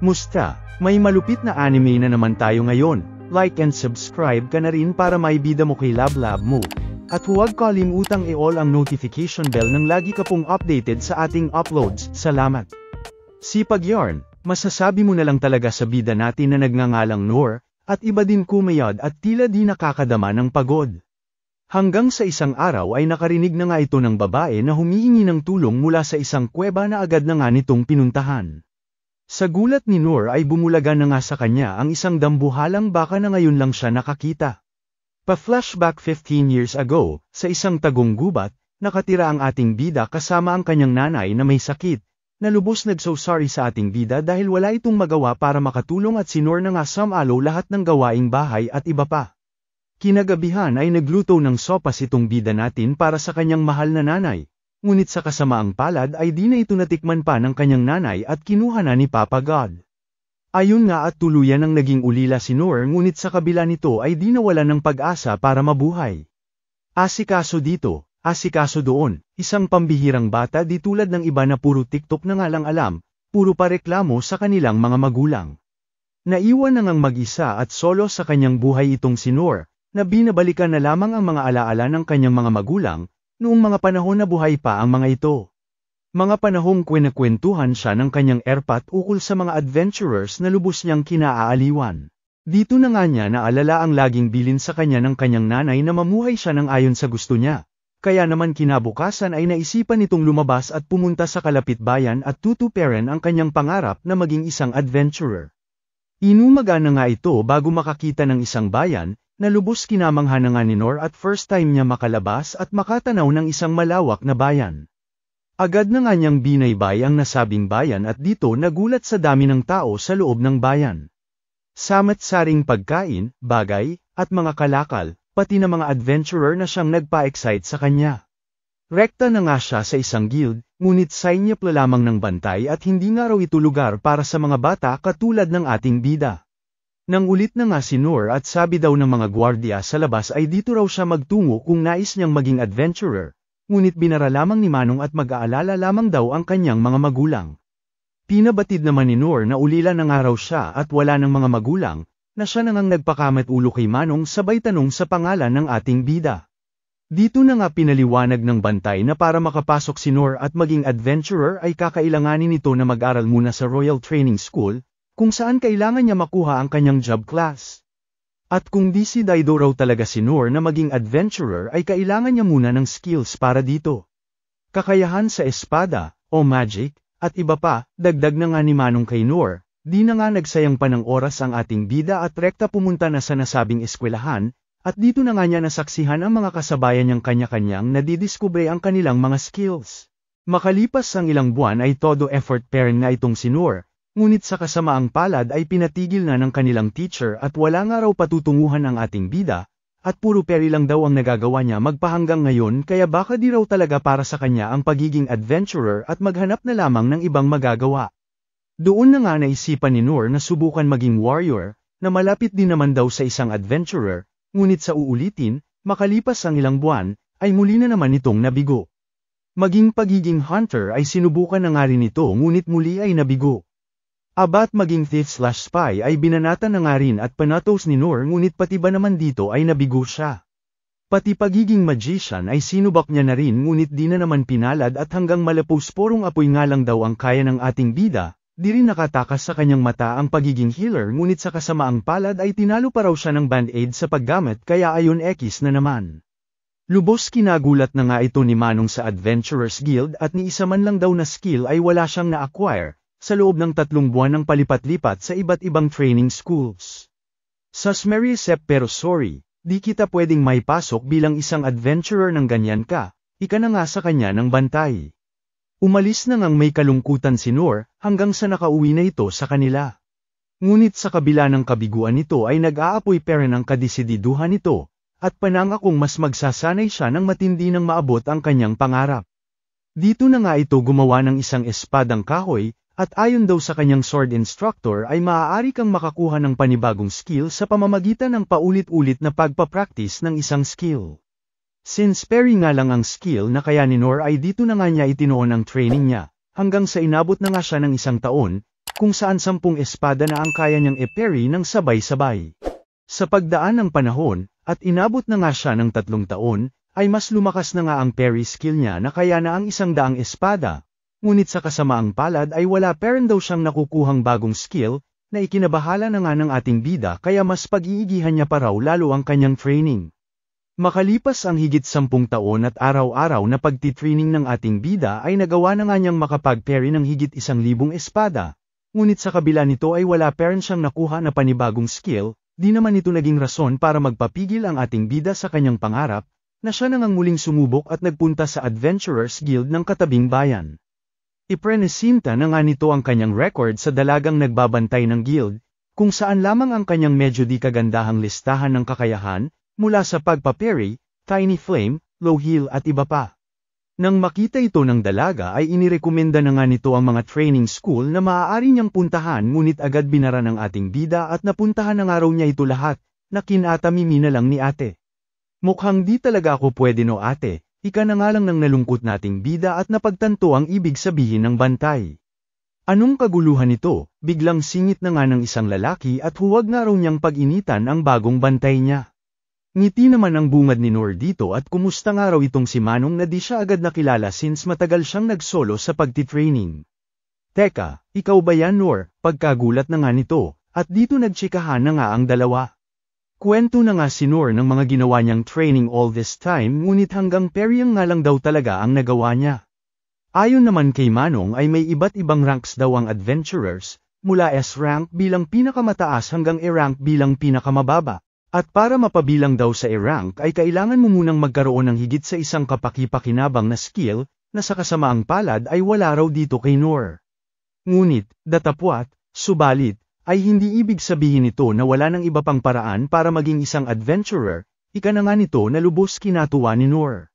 Musta, may malupit na anime na naman tayo ngayon, like and subscribe ka na rin para may maibida mo kay LabLab mo. At huwag kalimutang i-all ang notification bell nang lagi ka pong updated sa ating uploads, salamat. Sipag yarn, masasabi mo na lang talaga sa bida natin na nagngangalang Noor, at iba din kumayod at tila di nakakadama ng pagod. Hanggang sa isang araw ay nakarinig na nga ito ng babae na humihingi ng tulong mula sa isang kuweba na agad na nga nitong pinuntahan. Sa gulat ni Noor ay bumulaga na nga sa kanya ang isang dambuhalang baka na ngayon lang siya nakakita. Pa-flashback 15 years ago, sa isang tagong gubat, nakatira ang ating bida kasama ang kanyang nanay na may sakit, na lubos sorry sa ating bida dahil wala itong magawa para makatulong at si Noor na nga samalo lahat ng gawaing bahay at iba pa. Kinagabihan ay nagluto ng sopas itong bida natin para sa kanyang mahal na nanay, ngunit sa kasamaang palad ay di na ito natikman pa ng kanyang nanay at kinuha na ni Papa God. Ayun nga at tuluyan ang naging ulila si Noor ngunit sa kabila nito ay di nawala ng pag-asa para mabuhay. Asikaso dito, asikaso doon, isang pambihirang bata di tulad ng iba na puro tiktok na nga lang alam, puro pareklamo sa kanilang mga magulang. Naiwan na ngang mag-isa at solo sa kanyang buhay itong si Noor, na binabalikan na lamang ang mga alaala ng kanyang mga magulang, Noong mga panahon na buhay pa ang mga ito. Mga panahong kwinakwentuhan siya ng kanyang erpat ukol sa mga adventurers na lubos niyang kinaaaliwan. Dito na nga niya naalala ang laging bilin sa kanya ng kanyang nanay na mamuhay siya ng ayon sa gusto niya. Kaya naman kinabukasan ay naisipan nitong lumabas at pumunta sa kalapit bayan at tutuperan ang kanyang pangarap na maging isang adventurer. Inumaga na nga ito bago makakita ng isang bayan, na lubos kinamangha na nga ni Nor at first time niya makalabas at makatanaw ng isang malawak na bayan. Agad na nga niyang binaybay ang nasabing bayan at dito nagulat sa dami ng tao sa loob ng bayan. Samat-saring pagkain, bagay, at mga kalakal, pati na mga adventurer na siyang nagpa-excite sa kanya. Rekta na nga siya sa isang guild, ngunit sign niya lamang ng bantay at hindi nga raw ito lugar para sa mga bata katulad ng ating bida. Nang ulit na nga si Noor at sabi daw ng mga gwardiya sa labas ay dito raw siya magtungo kung nais niyang maging adventurer, ngunit binara lamang ni Manong at mag-aalala lamang daw ang kanyang mga magulang. Pinabatid naman ni Noor na ulila na nga raw siya at wala ng mga magulang, na siya nangang nagpakamat ulo kay Manong sabay tanong sa pangalan ng ating bida. Dito na nga pinaliwanag ng bantay na para makapasok si Noor at maging adventurer ay kakailanganin nito na mag-aral muna sa Royal Training School, kung saan kailangan niya makuha ang kanyang job class. At kung di si Daido raw talaga si Noor na maging adventurer ay kailangan niya muna ng skills para dito. Kakayahan sa espada, o magic, at iba pa, dagdag na nga ni Manong kay Noor, di na nga nagsayang pa ng oras ang ating bida at rekta pumunta na sa nasabing eskwelahan, at dito na nga niya nasaksihan ang mga kasabayan niyang kanya-kanyang nadidiskubre ang kanilang mga skills. Makalipas ang ilang buwan ay todo effort pa rin na itong si Noor, Ngunit sa kasamaang palad ay pinatigil na ng kanilang teacher at wala nga raw patutunguhan ang ating bida, at puro peri lang daw ang nagagawa niya magpahanggang ngayon kaya baka di raw talaga para sa kanya ang pagiging adventurer at maghanap na lamang ng ibang magagawa. Doon na nga naisipan ni Noor na subukan maging warrior, na malapit din naman daw sa isang adventurer, ngunit sa uulitin, makalipas ang ilang buwan, ay muli na naman itong nabigo. Maging pagiging hunter ay sinubukan na nga rin ito ngunit muli ay nabigo. Abat maging thief slash spy ay binanatan na nga rin at panatos ni Noor ngunit pati ba naman dito ay nabigo siya. Pati pagiging magician ay sinubak niya na rin ngunit di na naman pinalad at hanggang malapos porong apoy nga lang daw ang kaya ng ating bida, di rin nakatakas sa kanyang mata ang pagiging healer ngunit sa kasamaang palad ay tinalo pa raw siya ng band-aid sa paggamit kaya ayon X na naman. Lubos kinagulat na nga ito ni Manong sa Adventurers Guild at ni isa man lang daw na skill ay wala siyang na-acquire, sa loob ng tatlong buwan ng palipat-lipat sa iba't ibang training schools. Sus Mary Sep pero sorry, di kita pwedeng may pasok bilang isang adventurer ng ganyan ka, ika na nga sa kanya ng bantay. Umalis na ngang may kalungkutan si Noor, hanggang sa nakauwi na ito sa kanila. Ngunit sa kabila ng kabiguan nito ay nag-aapoy pera ng kadisididuhan nito, at panangakong mas magsasanay siya ng matindi nang maabot ang kanyang pangarap. Dito na nga ito gumawa ng isang espadang kahoy, at ayon daw sa kanyang sword instructor ay maaari kang makakuha ng panibagong skill sa pamamagitan ng paulit-ulit na pagpapractice ng isang skill. Since Perry nga lang ang skill na kaya ni Nor ay dito na nga niya itinoon ang training niya, hanggang sa inabot na nga siya ng isang taon, kung saan sampung espada na ang kaya niyang e-Perry ng sabay-sabay. Sa pagdaan ng panahon, at inabot na nga siya ng tatlong taon, ay mas lumakas na nga ang Perry skill niya na kaya na ang isang daang espada, ngunit sa kasamaang palad ay wala pa rin daw siyang nakukuhang bagong skill, na ikinabahala na nga ng ating bida kaya mas pag-iigihan niya pa raw lalo ang kanyang training. Makalipas ang higit sampung taon at araw-araw na pagtitraining ng ating bida ay nagawa na nga niyang makapag-parry ng higit isang libong espada. Ngunit sa kabila nito ay wala pa rin siyang nakuha na panibagong skill, di naman ito naging rason para magpapigil ang ating bida sa kanyang pangarap, na siya nangang muling sumubok at nagpunta sa Adventurers Guild ng katabing bayan. Iprenesinta na nga nito ang kanyang record sa dalagang nagbabantay ng guild, kung saan lamang ang kanyang medyo di kagandahang listahan ng kakayahan, mula sa pagpaperi, tiny flame, low heel at iba pa. Nang makita ito ng dalaga ay inirekomenda na nga nito ang mga training school na maaari niyang puntahan ngunit agad binara ng ating bida at napuntahan ng araw niya ito lahat, na kinatamimi na lang ni ate. Mukhang di talaga ako pwede no ate, Ika na nga lang ng nalungkot nating bida at napagtanto ang ibig sabihin ng bantay. Anong kaguluhan nito, biglang singit na nga ng isang lalaki at huwag na raw niyang pag-initan ang bagong bantay niya. Ngiti naman ang bungad ni Nor dito at kumusta nga raw itong si Manong na di siya agad nakilala since matagal siyang nagsolo sa pagtitraining. Teka, ikaw ba yan Nor, pagkagulat na nga nito, at dito nagtsikahan na nga ang dalawa. Kwento na nga si Noor ng mga ginawa niyang training all this time ngunit hanggang periyang nga lang daw talaga ang nagawa niya. Ayon naman kay Manong ay may iba't ibang ranks daw ang adventurers, mula S-rank bilang pinakamataas hanggang E-rank bilang pinakamababa. At para mapabilang daw sa E-rank ay kailangan mo munang magkaroon ng higit sa isang kapakipakinabang na skill, na sa kasamaang palad ay wala raw dito kay Noor. Ngunit, datapwat, subalit, ay hindi ibig sabihin ito na wala ng iba pang paraan para maging isang adventurer, ika na nga nito na lubos kinatuwa ni Noor.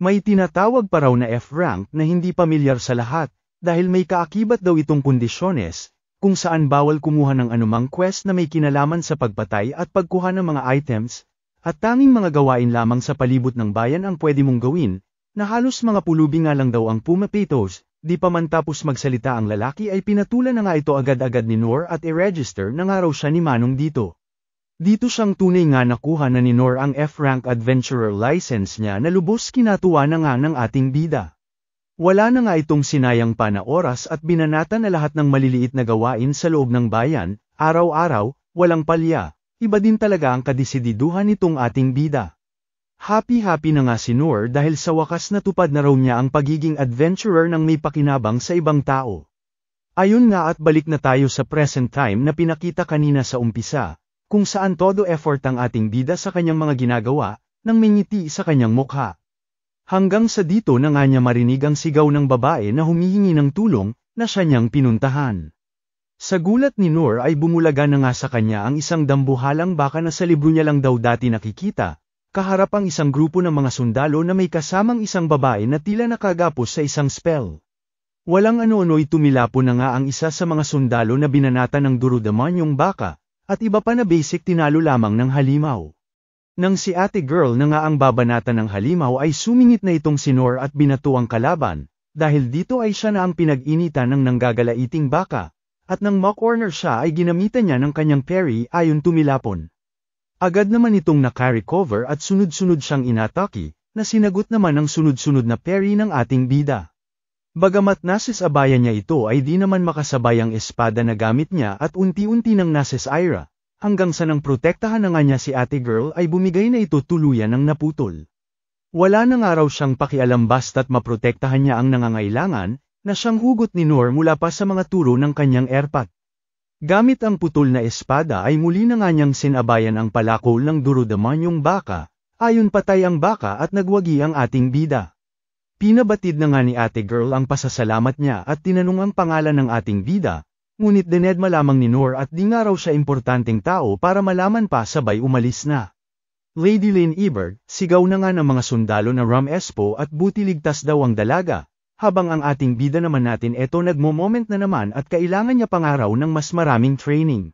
May tinatawag pa raw na F-rank na hindi pamilyar sa lahat, dahil may kaakibat daw itong kondisyones, kung saan bawal kumuha ng anumang quest na may kinalaman sa pagpatay at pagkuha ng mga items, at tanging mga gawain lamang sa palibot ng bayan ang pwede mong gawin, na halos mga pulubi nga lang daw ang pumapitos, Di pa man tapos magsalita ang lalaki ay pinatulan na nga ito agad-agad ni Noor at i-register na nga raw siya ni Manong dito. Dito siyang tunay nga nakuha na ni Noor ang F-Rank Adventurer license niya na lubos kinatuwa na nga ng ating bida. Wala na nga itong sinayang pa na oras at binanata na lahat ng maliliit na gawain sa loob ng bayan, araw-araw, walang palya, iba din talaga ang kadesididuhan nitong ating bida. Happy-happy na nga si Noor dahil sa wakas natupad na raw niya ang pagiging adventurer ng may pakinabang sa ibang tao. Ayun nga at balik na tayo sa present time na pinakita kanina sa umpisa, kung saan todo effort ang ating bida sa kanyang mga ginagawa, nang mingiti sa kanyang mukha. Hanggang sa dito na nga niya marinig ang sigaw ng babae na humihingi ng tulong, na siya niyang pinuntahan. Sa gulat ni Noor ay bumulaga na nga sa kanya ang isang dambuhalang baka na sa libro niya lang daw dati nakikita, kaharap ang isang grupo ng mga sundalo na may kasamang isang babae na tila nakagapos sa isang spell. Walang ano-ano'y tumilapo na nga ang isa sa mga sundalo na binanata ng durudaman yung baka, at iba pa na basic tinalo lamang ng halimaw. Nang si ate girl na nga ang babanata ng halimaw ay sumingit na itong sinor at binato ang kalaban, dahil dito ay siya na ang pinag-initan ng nanggagala iting baka, at nang mock-corner siya ay ginamitan niya ng kanyang parry ayon tumilapon. Agad naman itong nakarecover at sunod-sunod siyang inataki, na sinagot naman ang sunod-sunod na peri ng ating bida. Bagamat nasesabayan niya ito ay di naman makasabay ang espada na gamit niya at unti-unti nang nases Ira, hanggang sa nang protektahan na nga niya si ate girl ay bumigay na ito tuluyan ng naputol. Wala na nga raw siyang pakialam basta't maprotektahan niya ang nangangailangan, na siyang hugot ni Noor mula pa sa mga turo ng kanyang airpat. Gamit ang putol na espada ay muli na nga niyang sinabayan ang palakol ng durudamanyong baka, ayon patay ang baka at nagwagi ang ating bida. Pinabatid na nga ni ate girl ang pasasalamat niya at tinanong ang pangalan ng ating bida, ngunit dined malamang ni Noor at di nga raw siya importanteng tao para malaman pa sabay umalis na. Lady Lynn Ebert, sigaw na nga ng mga sundalo na Ram Espo at buti ligtas daw ang dalaga, habang ang ating bida naman natin eto nagmo-moment na naman at kailangan niya pangaraw ng mas maraming training.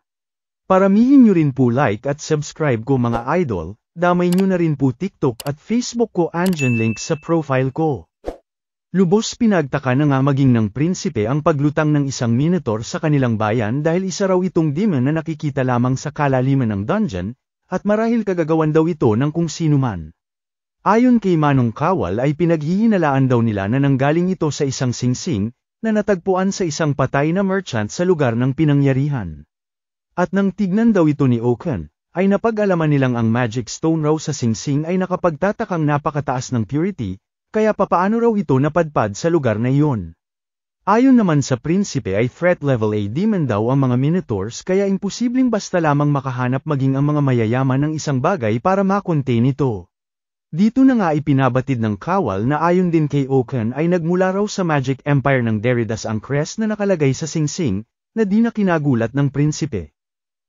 Paramihin niyo rin po like at subscribe ko mga idol, damay niyo na rin po TikTok at Facebook ko andyan link sa profile ko. Lubos pinagtaka na nga maging ng prinsipe ang paglutang ng isang minotaur sa kanilang bayan dahil isa raw itong demon na nakikita lamang sa kalaliman ng dungeon, at marahil kagagawan daw ito ng kung sino man. Ayon kay Manong Kawal ay pinaghihinalaan daw nila na nanggaling ito sa isang singsing na natagpuan sa isang patay na merchant sa lugar ng pinangyarihan. At nang tignan daw ito ni Okan, ay napag-alaman nilang ang magic stone raw sa singsing ay nakapagtatakang napakataas ng purity, kaya papaano raw ito napadpad sa lugar na iyon. Ayon naman sa prinsipe ay threat level A demon daw ang mga minotaurs kaya imposibleng basta lamang makahanap maging ang mga mayayaman ng isang bagay para makontain ito. Dito na nga ipinabatid ng kawal na ayon din kay Okan ay nagmula raw sa Magic Empire ng Derridas ang crest na nakalagay sa singsing, na di na kinagulat ng prinsipe.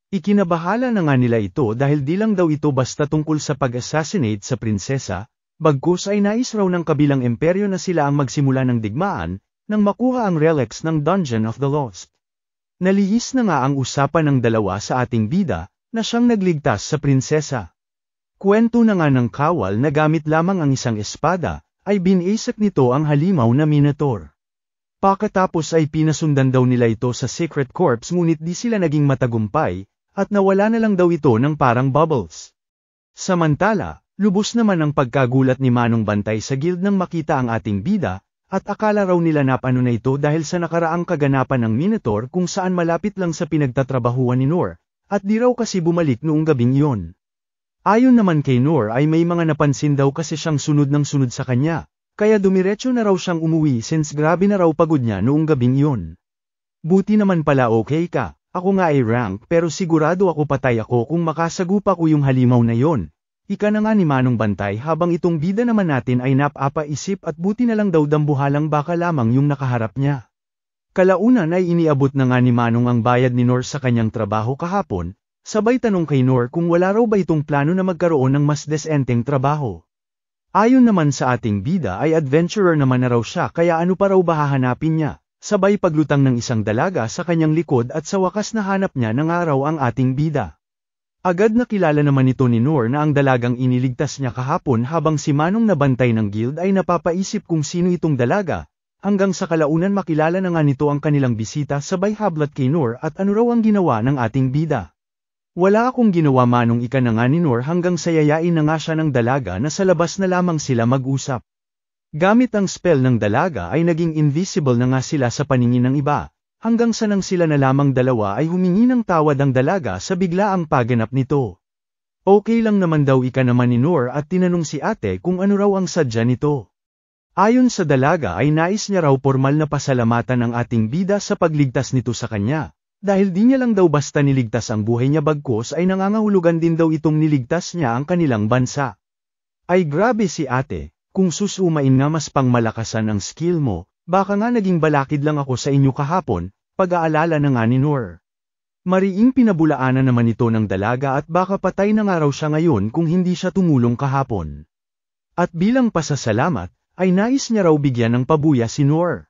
Ikinabahala na nga nila ito dahil di lang daw ito basta tungkol sa pag-assassinate sa prinsesa, bagkus ay nais raw ng kabilang imperyo na sila ang magsimula ng digmaan, nang makuha ang relics ng Dungeon of the Lost. Nalihis na nga ang usapan ng dalawa sa ating bida, na siyang nagligtas sa prinsesa. Kwento na nga ng kawal na gamit lamang ang isang espada, ay binisak nito ang halimaw na Minotaur. Pakatapos ay pinasundan daw nila ito sa Secret Corps ngunit di sila naging matagumpay, at nawala na lang daw ito ng parang bubbles. Samantala, lubos naman ang pagkagulat ni Manong Bantay sa guild nang makita ang ating bida, at akala raw nila napano na ito dahil sa nakaraang kaganapan ng Minotaur kung saan malapit lang sa pinagtatrabahuan ni Nor, at di raw kasi bumalik noong gabing yon. Ayon naman kay Noor ay may mga napansin daw kasi siyang sunod ng sunod sa kanya, kaya dumiretso na raw siyang umuwi since grabe na raw pagod niya noong gabing yun. Buti naman pala okay ka, ako nga ay rank pero sigurado ako patay ako kung makasagupa ko yung halimaw na yon. Ika na nga ni Manong Bantay habang itong bida naman natin ay napapaisip at buti na lang daw dambuhalang baka lamang yung nakaharap niya. Kalaunan ay iniabot na nga ni Manong ang bayad ni Nor sa kanyang trabaho kahapon, Sabay tanong kay Noor kung wala raw ba itong plano na magkaroon ng mas desenteng trabaho. Ayon naman sa ating bida ay adventurer naman na raw siya kaya ano pa raw ba hahanapin niya, sabay paglutang ng isang dalaga sa kanyang likod at sa wakas nahanap niya ng araw ang ating bida. Agad na kilala naman ito ni Noor na ang dalagang iniligtas niya kahapon habang si Manong nabantay ng guild ay napapaisip kung sino itong dalaga, hanggang sa kalaunan makilala na nga nito ang kanilang bisita sabay hablat kay Noor at ano raw ang ginawa ng ating bida. Wala akong ginawa manong ika na nga ni Nor hanggang sayayain na nga siya ng dalaga na sa labas na lamang sila mag-usap. Gamit ang spell ng dalaga ay naging invisible na nga sila sa paningin ng iba, hanggang sa nang sila na lamang dalawa ay humingi ng tawad ang dalaga sa bigla ang paganap nito. Okay lang naman daw ika naman ni Nor at tinanong si ate kung ano raw ang sadya nito. Ayon sa dalaga ay nais niya raw formal na pasalamatan ang ating bida sa pagligtas nito sa kanya, dahil di niya lang daw basta niligtas ang buhay niya bagkos ay nangangahulugan din daw itong niligtas niya ang kanilang bansa. Ay grabe si ate, kung susumain nga mas pangmalakasan ang skill mo, baka nga naging balakid lang ako sa inyo kahapon, pag-aalala na nga ni Noor. Mariing pinabulaanan naman ito ng dalaga at baka patay na nga raw siya ngayon kung hindi siya tumulong kahapon. At bilang pasasalamat, ay nais niya raw bigyan ng pabuya si Noor.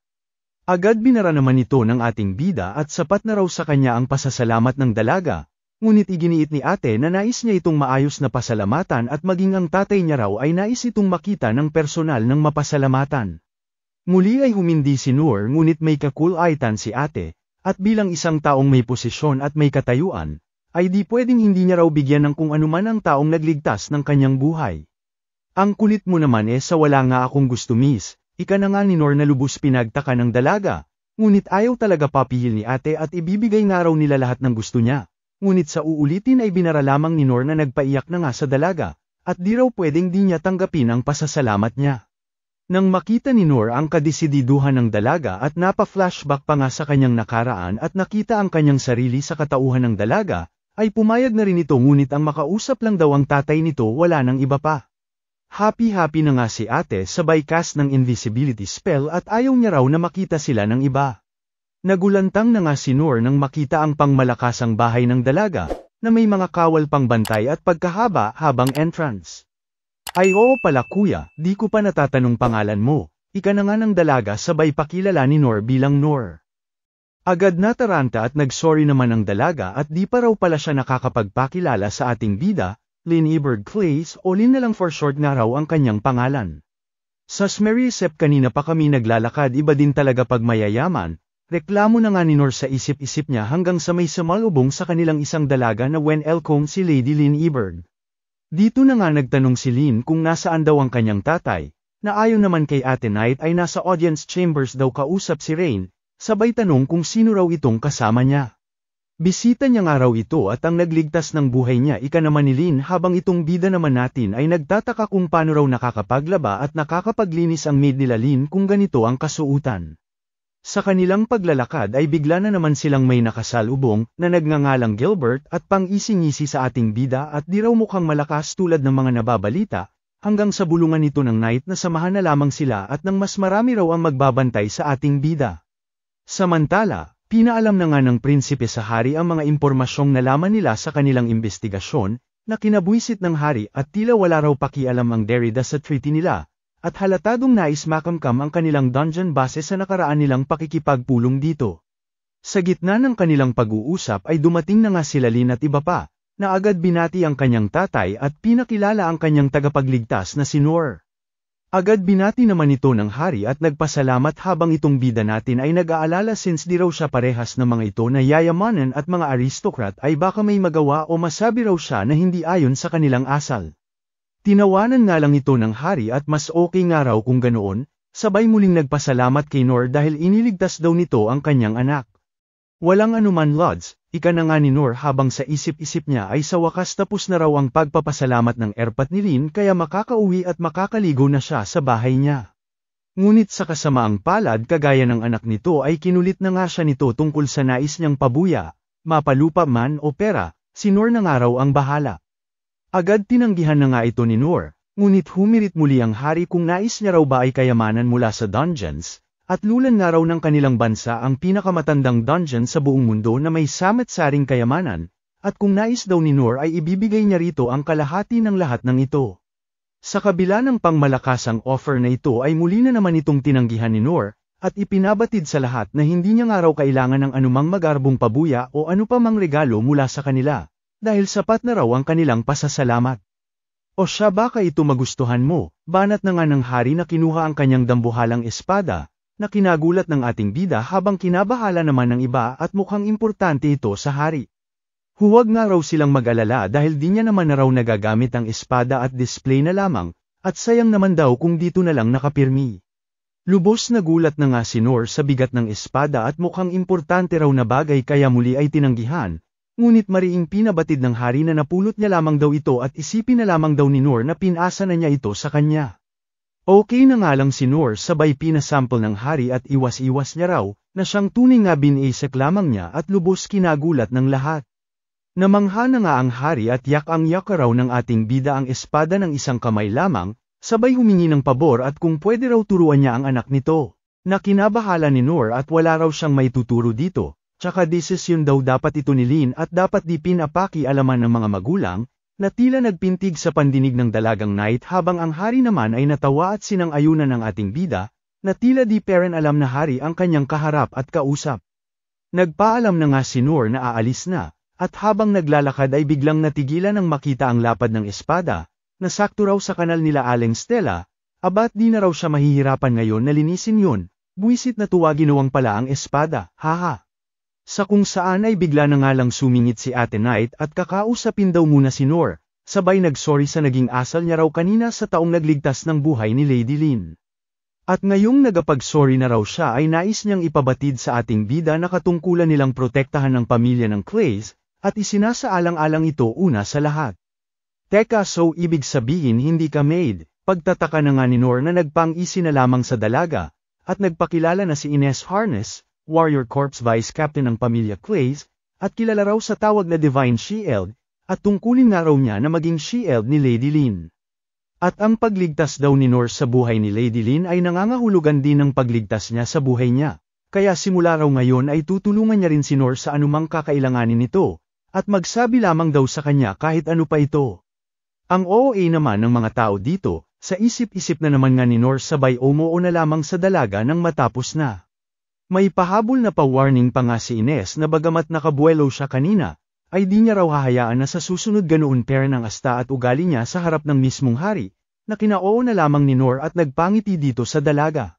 Agad binara naman ito ng ating bida at sapat na raw sa kanya ang pasasalamat ng dalaga, ngunit iginiit ni ate na nais niya itong maayos na pasalamatan at maging ang tatay niya raw ay nais itong makita ng personal ng mapasalamatan. Muli ay humindi si Noor ngunit may aitan si ate, at bilang isang taong may posisyon at may katayuan, ay di pwedeng hindi niya raw bigyan ng kung anuman ang taong nagligtas ng kanyang buhay. Ang kulit mo naman eh sa wala nga akong gusto miss, Ika na nga ni Nor na lubos pinagtaka ng dalaga, ngunit ayaw talaga papihil ni ate at ibibigay na raw nila lahat ng gusto niya. Ngunit sa uulitin ay binara lamang ni Nor na nagpaiyak na nga sa dalaga, at di raw pwedeng di niya tanggapin ang pasasalamat niya. Nang makita ni Nor ang kadisididuhan ng dalaga at napa-flashback pa nga sa kanyang nakaraan at nakita ang kanyang sarili sa katauhan ng dalaga, ay pumayag na rin ito ngunit ang makausap lang daw ang tatay nito wala nang iba pa. Happy-happy na nga si ate sabay cast ng invisibility spell at ayaw niya raw na makita sila ng iba. Nagulantang na nga si Noor nang makita ang pangmalakasang bahay ng dalaga, na may mga kawal pang bantay at pagkahaba habang entrance. Ay oo pala kuya, di ko pa natatanong pangalan mo, ika na nga ng dalaga sabay pakilala ni Noor bilang Noor. Agad na taranta at nagsorry naman ang dalaga at di pa raw pala siya nakakapagpakilala sa ating bida, Lynn Eberg Clays o Lynn na lang for short na raw ang kanyang pangalan. Sa Smerisep kanina pa kami naglalakad iba din talaga pag mayayaman, reklamo na nga ni Nor sa isip-isip niya hanggang sa may sumalubong sa kanilang isang dalaga na Wen elcome si Lady Lynn Eberg. Dito na nga nagtanong si Lynn kung nasaan daw ang kanyang tatay, na ayon naman kay Ate Knight ay nasa audience chambers daw kausap si Rain, sabay tanong kung sino raw itong kasama niya. Bisita niyang araw ito at ang nagligtas ng buhay niya ika na manilin habang itong bida naman natin ay nagtataka kung paano raw nakakapaglaba at nakakapaglinis ang maid nila Lin kung ganito ang kasuutan. Sa kanilang paglalakad ay bigla na naman silang may nakasalubong na nagngangalang Gilbert at pang-isingisi sa ating bida at di raw mukhang malakas tulad ng mga nababalita, hanggang sa bulungan ito ng night na samahan na lamang sila at nang mas marami raw ang magbabantay sa ating bida. Samantala, Pinaalam na nga ng prinsipe sa hari ang mga impormasyong nalaman nila sa kanilang investigasyon, na kinabuisit ng hari at tila wala raw pakialam ang Derrida sa treaty nila, at halatadong nais makamkam ang kanilang dungeon base sa nakaraan nilang pakikipagpulong dito. Sa gitna ng kanilang pag-uusap ay dumating na nga sila Lin at iba pa, na agad binati ang kanyang tatay at pinakilala ang kanyang tagapagligtas na si Noor. Agad binati naman ito ng hari at nagpasalamat habang itong bida natin ay nag-aalala since di raw siya parehas ng mga ito na yayamanan at mga aristocrat ay baka may magawa o masabi raw siya na hindi ayon sa kanilang asal. Tinawanan nga lang ito ng hari at mas okay nga raw kung ganoon, sabay muling nagpasalamat kay Nor dahil iniligtas daw nito ang kanyang anak. Walang anuman Lods, ika na nga ni Noor habang sa isip-isip niya ay sa wakas tapos na raw ang pagpapasalamat ng erpat ni Rin kaya makakauwi at makakaligo na siya sa bahay niya. Ngunit sa kasamaang palad kagaya ng anak nito ay kinulit na nga siya nito tungkol sa nais niyang pabuya, mapalupa man o pera, si Noor na nga raw ang bahala. Agad tinanggihan na nga ito ni Noor, ngunit humirit muli ang hari kung nais niya raw ba ay kayamanan mula sa dungeons, at lulan na raw ng kanilang bansa ang pinakamatandang dungeon sa buong mundo na may samat-saring kayamanan, at kung nais daw ni Noor ay ibibigay niya rito ang kalahati ng lahat ng ito. Sa kabila ng pangmalakasang offer na ito ay muli na naman itong tinanggihan ni Noor, at ipinabatid sa lahat na hindi niya nga raw kailangan ng anumang magarbong pabuya o ano pa mang regalo mula sa kanila, dahil sapat na raw ang kanilang pasasalamat. O siya baka ito magustuhan mo, banat na nga ng hari na kinuha ang kanyang dambuhalang espada, na kinagulat ng ating bida habang kinabahala naman ng iba at mukhang importante ito sa hari. Huwag nga raw silang mag-alala dahil di niya naman na raw nagagamit ang espada at display na lamang, at sayang naman daw kung dito na lang nakapirmi. Lubos na gulat na nga si Nor sa bigat ng espada at mukhang importante raw na bagay kaya muli ay tinanggihan, ngunit mariing pinabatid ng hari na napulot niya lamang daw ito at isipin na lamang daw ni Nor na pinasa na niya ito sa kanya. Okay na nga lang si Noor sabay pinasample ng hari at iwas-iwas niya raw, na siyang tunay na binaisek lamang niya at lubos kinagulat ng lahat. Namangha na nga ang hari at yak ang yakaraw ng ating bida ang espada ng isang kamay lamang, sabay humingi ng pabor at kung pwede raw turuan niya ang anak nito, na kinabahala ni Noor at wala raw siyang may tuturo dito, tsaka desisyon daw dapat ito ni at dapat di pinapaki alaman ng mga magulang, na tila nagpintig sa pandinig ng dalagang knight habang ang hari naman ay natawa at sinang-ayunan ng ating bida, na tila di peren alam na hari ang kanyang kaharap at kausap. Nagpaalam na nga si Noor na aalis na, at habang naglalakad ay biglang natigilan ng makita ang lapad ng espada, na sakto raw sa kanal nila Aling Stella, abat di na raw siya mahihirapan ngayon na linisin yun, buwisit na tuwa ginawang pala ang espada, haha sa kung saan ay bigla na nga lang sumingit si Ate Knight at kakausapin daw muna si Nor, sabay nagsorry sa naging asal niya raw kanina sa taong nagligtas ng buhay ni Lady Lynn. At ngayong nagapag-sorry na raw siya ay nais niyang ipabatid sa ating bida na katungkulan nilang protektahan ng pamilya ng Clays, at isinasaalang-alang ito una sa lahat. Teka so ibig sabihin hindi ka maid, pagtataka na nga ni Nor na nagpang-isi na lamang sa dalaga, at nagpakilala na si Ines Harness, Warrior Corps Vice Captain ng pamilya Clays, at kilala raw sa tawag na Divine Shield, at tungkulin nga raw niya na maging Shield ni Lady Lynn. At ang pagligtas daw ni Norse sa buhay ni Lady Lynn ay nangangahulugan din ng pagligtas niya sa buhay niya. Kaya simula raw ngayon ay tutulungan niya rin si Norse sa anumang kakailanganin nito, at magsabi lamang daw sa kanya kahit ano pa ito. Ang OA naman ng mga tao dito, sa isip-isip na naman nga ni Norse sabay umoo na lamang sa dalaga nang matapos na. May pahabol na pa-warning pa nga si Ines na bagamat nakabuelo siya kanina, ay di niya raw hahayaan na sa susunod ganoon pair ng asta at ugali niya sa harap ng mismong hari, na kinaoo na lamang ni Nor at nagpangiti dito sa dalaga.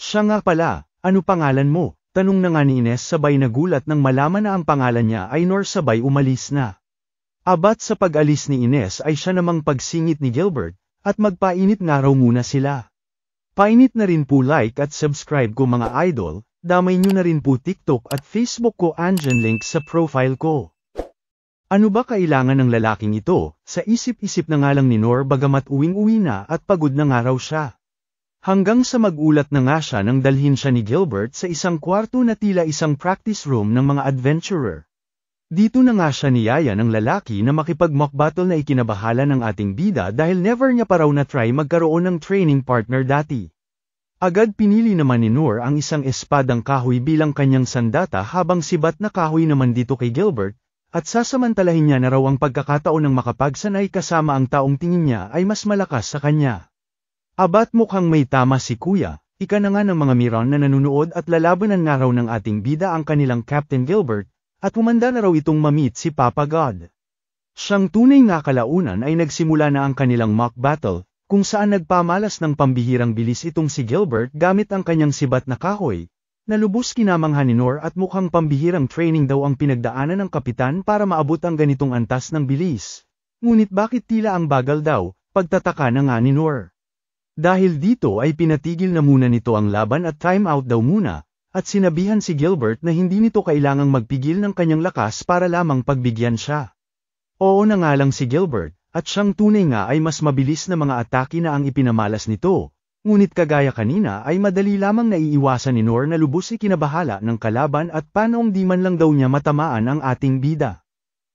Siya nga pala, ano pangalan mo? Tanong na nga ni Ines sabay nagulat nang malaman na ang pangalan niya ay Nor sabay umalis na. Abat sa pag-alis ni Ines ay siya namang pagsingit ni Gilbert, at magpainit nga raw muna sila. Painit na rin po like at subscribe ko mga idol, Damay nyo na rin po TikTok at Facebook ko andyan link sa profile ko. Ano ba kailangan ng lalaking ito, sa isip-isip na nga lang ni Nor bagamat uwing-uwi na at pagod na nga raw siya. Hanggang sa magulat na nga siya nang dalhin siya ni Gilbert sa isang kwarto na tila isang practice room ng mga adventurer. Dito na nga siya niyaya ng lalaki na makipag-mock battle na ikinabahala ng ating bida dahil never niya pa raw na try magkaroon ng training partner dati. Agad pinili naman ni Noor ang isang espadang kahoy bilang kanyang sandata habang sibat na kahoy naman dito kay Gilbert, at sasamantalahin niya na raw ang pagkakataon ng makapagsanay kasama ang taong tingin niya ay mas malakas sa kanya. Abat mukhang may tama si kuya, ika na nga ng mga Miron na nanunood at lalabanan nga raw ng ating bida ang kanilang Captain Gilbert, at humanda na raw itong mamit si Papa God. Siyang tunay nga kalaunan ay nagsimula na ang kanilang mock battle, kung saan nagpamalas ng pambihirang bilis itong si Gilbert gamit ang kanyang sibat na kahoy, na lubos kinamangha ni Nor at mukhang pambihirang training daw ang pinagdaanan ng kapitan para maabot ang ganitong antas ng bilis. Ngunit bakit tila ang bagal daw, pagtataka na nga ni Nor. Dahil dito ay pinatigil na muna nito ang laban at time out daw muna, at sinabihan si Gilbert na hindi nito kailangang magpigil ng kanyang lakas para lamang pagbigyan siya. Oo na nga lang si Gilbert, at siyang tunay nga ay mas mabilis na mga atake na ang ipinamalas nito, ngunit kagaya kanina ay madali lamang naiiwasan ni Nor na lubos si kinabahala ng kalaban at panoong di man lang daw niya matamaan ang ating bida.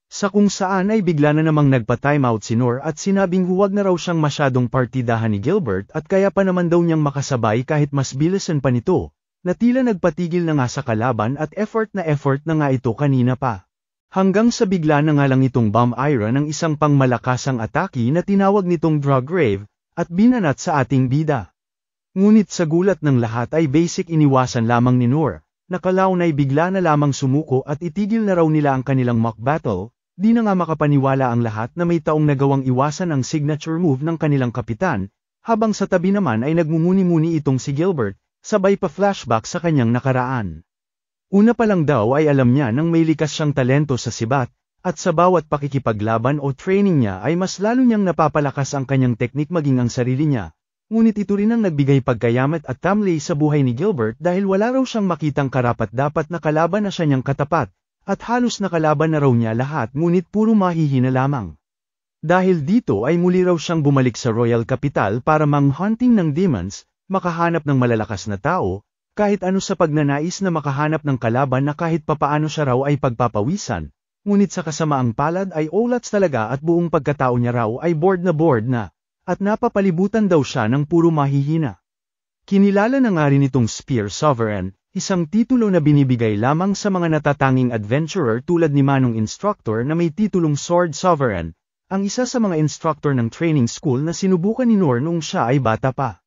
Sa kung saan ay bigla na namang nagpa-timeout si Nor at sinabing huwag na raw siyang masyadong partidahan ni Gilbert at kaya pa naman daw niyang makasabay kahit mas bilisan pa nito, na tila nagpatigil na nga sa kalaban at effort na effort na nga ito kanina pa. Hanggang sa bigla na nga lang itong bomb iron ang isang pangmalakasang ataki na tinawag nitong drug rave, at binanat sa ating bida. Ngunit sa gulat ng lahat ay basic iniwasan lamang ni Noor, nakalaon ay bigla na lamang sumuko at itigil na raw nila ang kanilang mock battle, di na nga makapaniwala ang lahat na may taong nagawang iwasan ang signature move ng kanilang kapitan, habang sa tabi naman ay nagmumuni-muni itong si Gilbert, sabay pa flashback sa kanyang nakaraan. Una pa lang daw ay alam niya nang may likas siyang talento sa sibat, at sa bawat pakikipaglaban o training niya ay mas lalo niyang napapalakas ang kanyang teknik maging ang sarili niya. Ngunit ito rin ang nagbigay pagkayamat at tamlay sa buhay ni Gilbert dahil wala raw siyang makitang karapat dapat na kalaban na siya niyang katapat, at halos nakalaban na raw niya lahat ngunit puro mahihina lamang. Dahil dito ay muli raw siyang bumalik sa Royal Capital para manghunting ng demons, makahanap ng malalakas na tao, kahit ano sa pagnanais na makahanap ng kalaban na kahit papaano siya raw ay pagpapawisan, ngunit sa kasamaang palad ay olats talaga at buong pagkatao niya raw ay bored na bored na, at napapalibutan daw siya ng puro mahihina. Kinilala na nga rin itong Spear Sovereign, isang titulo na binibigay lamang sa mga natatanging adventurer tulad ni Manong Instructor na may titulong Sword Sovereign, ang isa sa mga instructor ng training school na sinubukan ni Nor noong siya ay bata pa.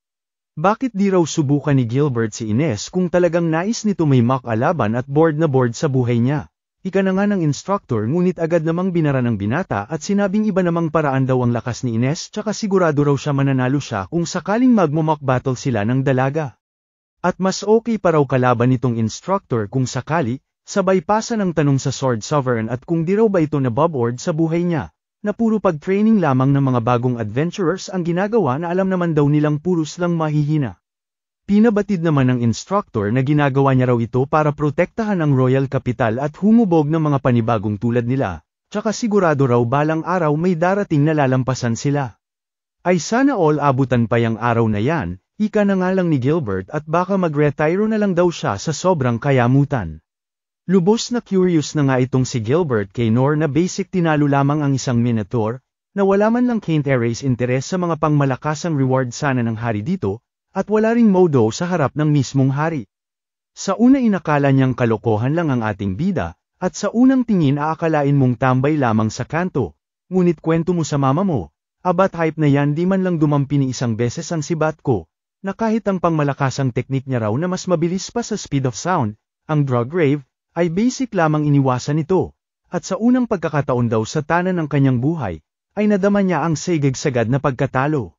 Bakit di raw subukan ni Gilbert si Ines kung talagang nais nito may makalaban at bored na bored sa buhay niya? Ika na nga ng instructor ngunit agad namang binara ng binata at sinabing iba namang paraan daw ang lakas ni Ines tsaka sigurado raw siya mananalo siya kung sakaling magmumak battle sila ng dalaga. At mas okay pa raw kalaban nitong instructor kung sakali, sabay pasa ng tanong sa Sword Sovereign at kung di raw ba ito na nababoard sa buhay niya na puro pag-training lamang ng mga bagong adventurers ang ginagawa na alam naman daw nilang puros lang mahihina. Pinabatid naman ng instructor na ginagawa niya raw ito para protektahan ang royal capital at humubog ng mga panibagong tulad nila, tsaka sigurado raw balang araw may darating na lalampasan sila. Ay sana all abutan pa yung araw na yan, ika na nga lang ni Gilbert at baka mag-retiro na lang daw siya sa sobrang kayamutan. Lubos na curious na nga itong si Gilbert kay Nor na basic tinalo lamang ang isang Minotaur, na wala man lang Cain Terrace interes sa mga pangmalakasang reward sana ng hari dito, at wala ring Modo sa harap ng mismong hari. Sa una inakala niyang kalokohan lang ang ating bida, at sa unang tingin aakalain mong tambay lamang sa kanto, ngunit kwento mo sa mama mo, abat hype na yan di man lang dumampi ni isang beses ang sibat ko, na kahit ang pangmalakasang teknik niya raw na mas mabilis pa sa speed of sound, ang drug rave, ay basic lamang iniwasan ito, at sa unang pagkakataon daw sa tanan ng kanyang buhay, ay nadama niya ang sagigsagad na pagkatalo.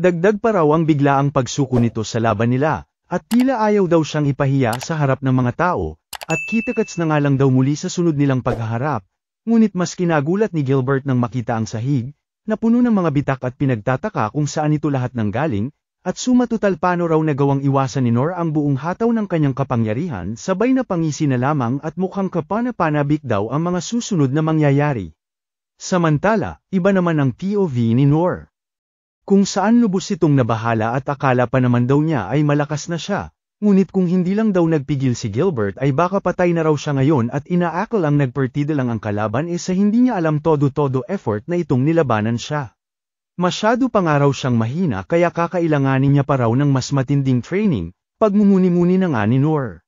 Dagdag pa raw ang biglaang pagsuko nito sa laban nila, at tila ayaw daw siyang ipahiya sa harap ng mga tao, at kitakats na nga lang daw muli sa sunod nilang paghaharap, ngunit mas kinagulat ni Gilbert nang makita ang sahig, na puno ng mga bitak at pinagtataka kung saan ito lahat ng galing, at sumatutal paano raw nagawang iwasan ni Nor ang buong hataw ng kanyang kapangyarihan sabay na pangisi na lamang at mukhang kapanapanabik daw ang mga susunod na mangyayari. Samantala, iba naman ang POV ni Nor. Kung saan lubos itong nabahala at akala pa naman daw niya ay malakas na siya, ngunit kung hindi lang daw nagpigil si Gilbert ay baka patay na raw siya ngayon at inaakal ang nagpartida lang ang kalaban e sa hindi niya alam todo-todo effort na itong nilabanan siya. Masyado pang araw siyang mahina kaya kakailanganin niya pa raw ng mas matinding training, pagmumuni-muni na nga ni Noor.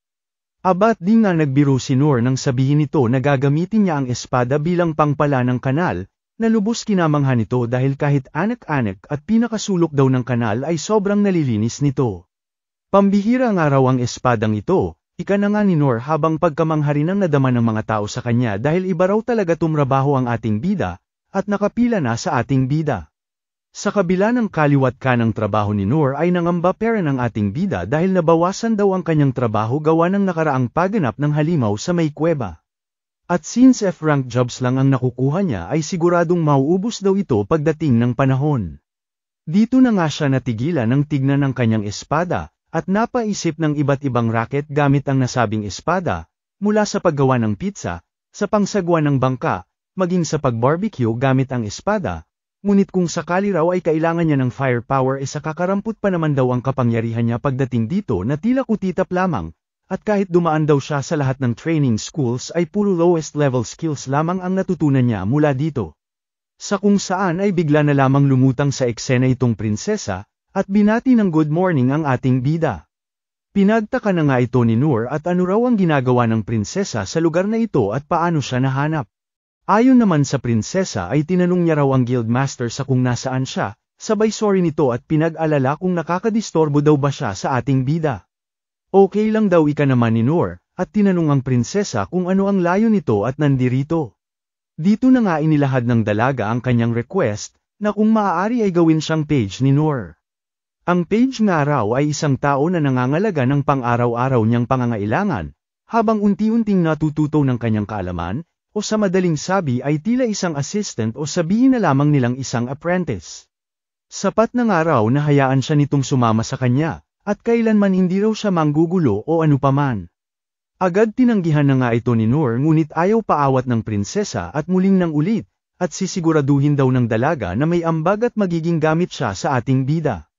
Abat di nga nagbiro si Noor nang sabihin nito na gagamitin niya ang espada bilang pangpala ng kanal, na lubos kinamanghan nito dahil kahit anak-anak at pinakasulok daw ng kanal ay sobrang nalilinis nito. Pambihira nga raw ang espadang ito, ika na nga ni Noor habang pagkamangharin ang nadama ng mga tao sa kanya dahil iba raw talaga tumrabaho ang ating bida, at nakapila na sa ating bida. Sa kabila ng kaliwat ka ng trabaho ni Noor ay nangamba pera ng ating bida dahil nabawasan daw ang kanyang trabaho gawa ng nakaraang paganap ng halimaw sa may kuweba. At since F-rank jobs lang ang nakukuha niya ay siguradong mauubos daw ito pagdating ng panahon. Dito na nga siya natigilan ng tigna ng kanyang espada, at napaisip ng iba't ibang raket gamit ang nasabing espada, mula sa paggawa ng pizza, sa pangsagwa ng bangka, maging sa pagbarbecue gamit ang espada, Ngunit kung sakali raw ay kailangan niya ng firepower e eh sakakarampot pa naman daw ang kapangyarihan niya pagdating dito na tila kutitap lamang, at kahit dumaan daw siya sa lahat ng training schools ay puro lowest level skills lamang ang natutunan niya mula dito. Sa kung saan ay bigla na lamang lumutang sa eksena itong prinsesa, at binati ng good morning ang ating bida. Pinagtaka na nga ito ni Noor at ano raw ang ginagawa ng prinsesa sa lugar na ito at paano siya nahanap. Ayon naman sa prinsesa ay tinanong niya raw ang guildmaster sa kung nasaan siya, sabay sorry nito at pinag-alala kung nakakadistorbo daw ba siya sa ating bida. Okay lang daw ika naman ni Noor, at tinanong ang prinsesa kung ano ang layo nito at nandirito. Dito na nga inilahad ng dalaga ang kanyang request, na kung maaari ay gawin siyang page ni Noor. Ang page nga raw ay isang tao na nangangalaga ng pang-araw-araw niyang pangangailangan, habang unti-unting natututo ng kanyang kaalaman, o sa madaling sabi ay tila isang assistant o sabihin na lamang nilang isang apprentice. Sapat na nga raw na hayaan siya nitong sumama sa kanya, at kailanman hindi raw siya manggugulo o anupaman. Agad tinanggihan na nga ito ni Noor ngunit ayaw paawat ng prinsesa at muling nang ulit, at sisiguraduhin daw ng dalaga na may ambag at magiging gamit siya sa ating bida.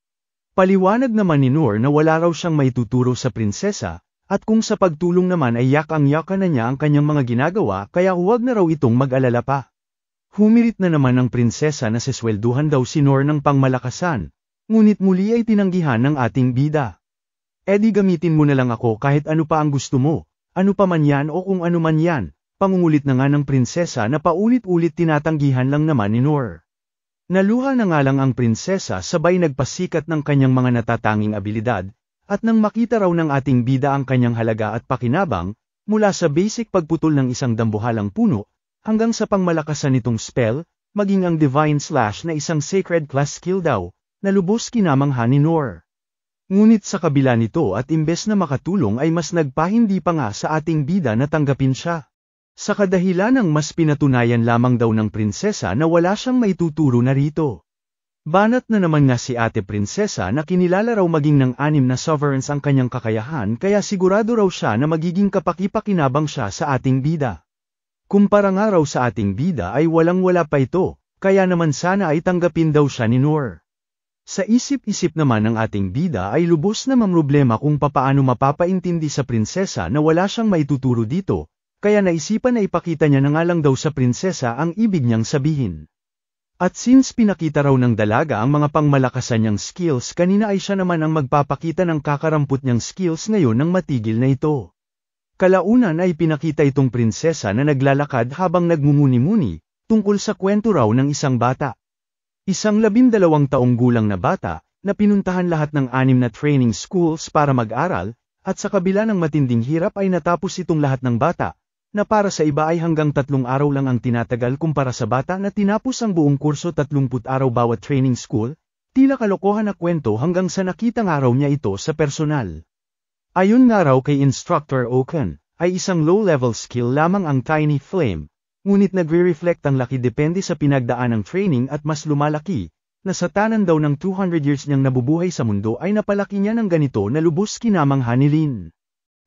Paliwanag naman ni Noor na wala raw siyang maituturo sa prinsesa, at kung sa pagtulong naman ay yak ang yaka na niya ang kanyang mga ginagawa kaya huwag na raw itong mag-alala pa. Humirit na naman ang prinsesa na seswelduhan daw si Nor ng pangmalakasan, ngunit muli ay tinanggihan ng ating bida. E gamitin mo na lang ako kahit ano pa ang gusto mo, ano pa man yan o kung ano man yan, pangungulit na nga ng prinsesa na paulit-ulit tinatanggihan lang naman ni Nor. Naluha na nga lang ang prinsesa sabay nagpasikat ng kanyang mga natatanging abilidad, at nang makita raw ng ating bida ang kanyang halaga at pakinabang, mula sa basic pagputol ng isang dambuhalang puno, hanggang sa pangmalakasan nitong spell, maging ang divine slash na isang sacred class skill daw, na lubos kinamangha ni Nor. Ngunit sa kabila nito at imbes na makatulong ay mas nagpahindi pa nga sa ating bida na tanggapin siya. Sa kadahilanang mas pinatunayan lamang daw ng prinsesa na wala siyang maituturo na rito. Banat na naman nga si ate prinsesa na kinilala raw maging ng anim na sovereigns ang kanyang kakayahan kaya sigurado raw siya na magiging kapakipakinabang siya sa ating bida. Kumpara nga raw sa ating bida ay walang-wala pa ito, kaya naman sana ay tanggapin daw siya ni Noor. Sa isip-isip naman ng ating bida ay lubos na mamroblema kung papaano mapapaintindi sa prinsesa na wala siyang maituturo dito, kaya naisipan na ipakita niya na nga lang daw sa prinsesa ang ibig niyang sabihin. At since pinakita raw ng dalaga ang mga pangmalakasan niyang skills kanina ay siya naman ang magpapakita ng kakarampot niyang skills ngayon nang matigil na ito. Kalaunan ay pinakita itong prinsesa na naglalakad habang nagmumuni-muni, tungkol sa kwento raw ng isang bata. Isang labindalawang taong gulang na bata, na pinuntahan lahat ng anim na training schools para mag-aral, at sa kabila ng matinding hirap ay natapos itong lahat ng bata, na para sa iba ay hanggang tatlong araw lang ang tinatagal kumpara sa bata na tinapos ang buong kurso 30 araw bawat training school, tila kalokohan na kwento hanggang sa nakitang araw niya ito sa personal. Ayon nga raw kay Instructor Okan, ay isang low-level skill lamang ang Tiny Flame, ngunit nagre-reflect ang laki depende sa pinagdaan ng training at mas lumalaki, na sa tanan daw ng 200 years niyang nabubuhay sa mundo ay napalaki niya ng ganito na lubos kinamangha ni Lin.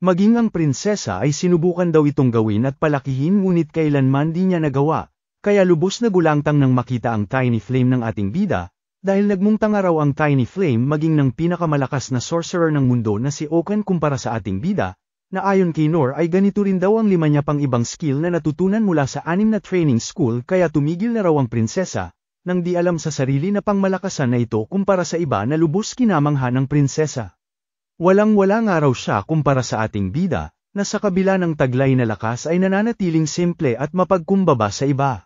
Maging ang prinsesa ay sinubukan daw itong gawin at palakihin ngunit kailanman di niya nagawa, kaya lubos na gulangtang nang makita ang tiny flame ng ating bida, dahil nagmungtanga raw ang tiny flame maging ng pinakamalakas na sorcerer ng mundo na si Okan kumpara sa ating bida, na ayon kay Nor ay ganito rin daw ang lima niya pang ibang skill na natutunan mula sa anim na training school kaya tumigil na raw ang prinsesa, nang di alam sa sarili na pangmalakasan na ito kumpara sa iba na lubos kinamangha ng prinsesa. Walang-wala nga raw siya kumpara sa ating bida, na sa kabila ng taglay na lakas ay nananatiling simple at mapagkumbaba sa iba.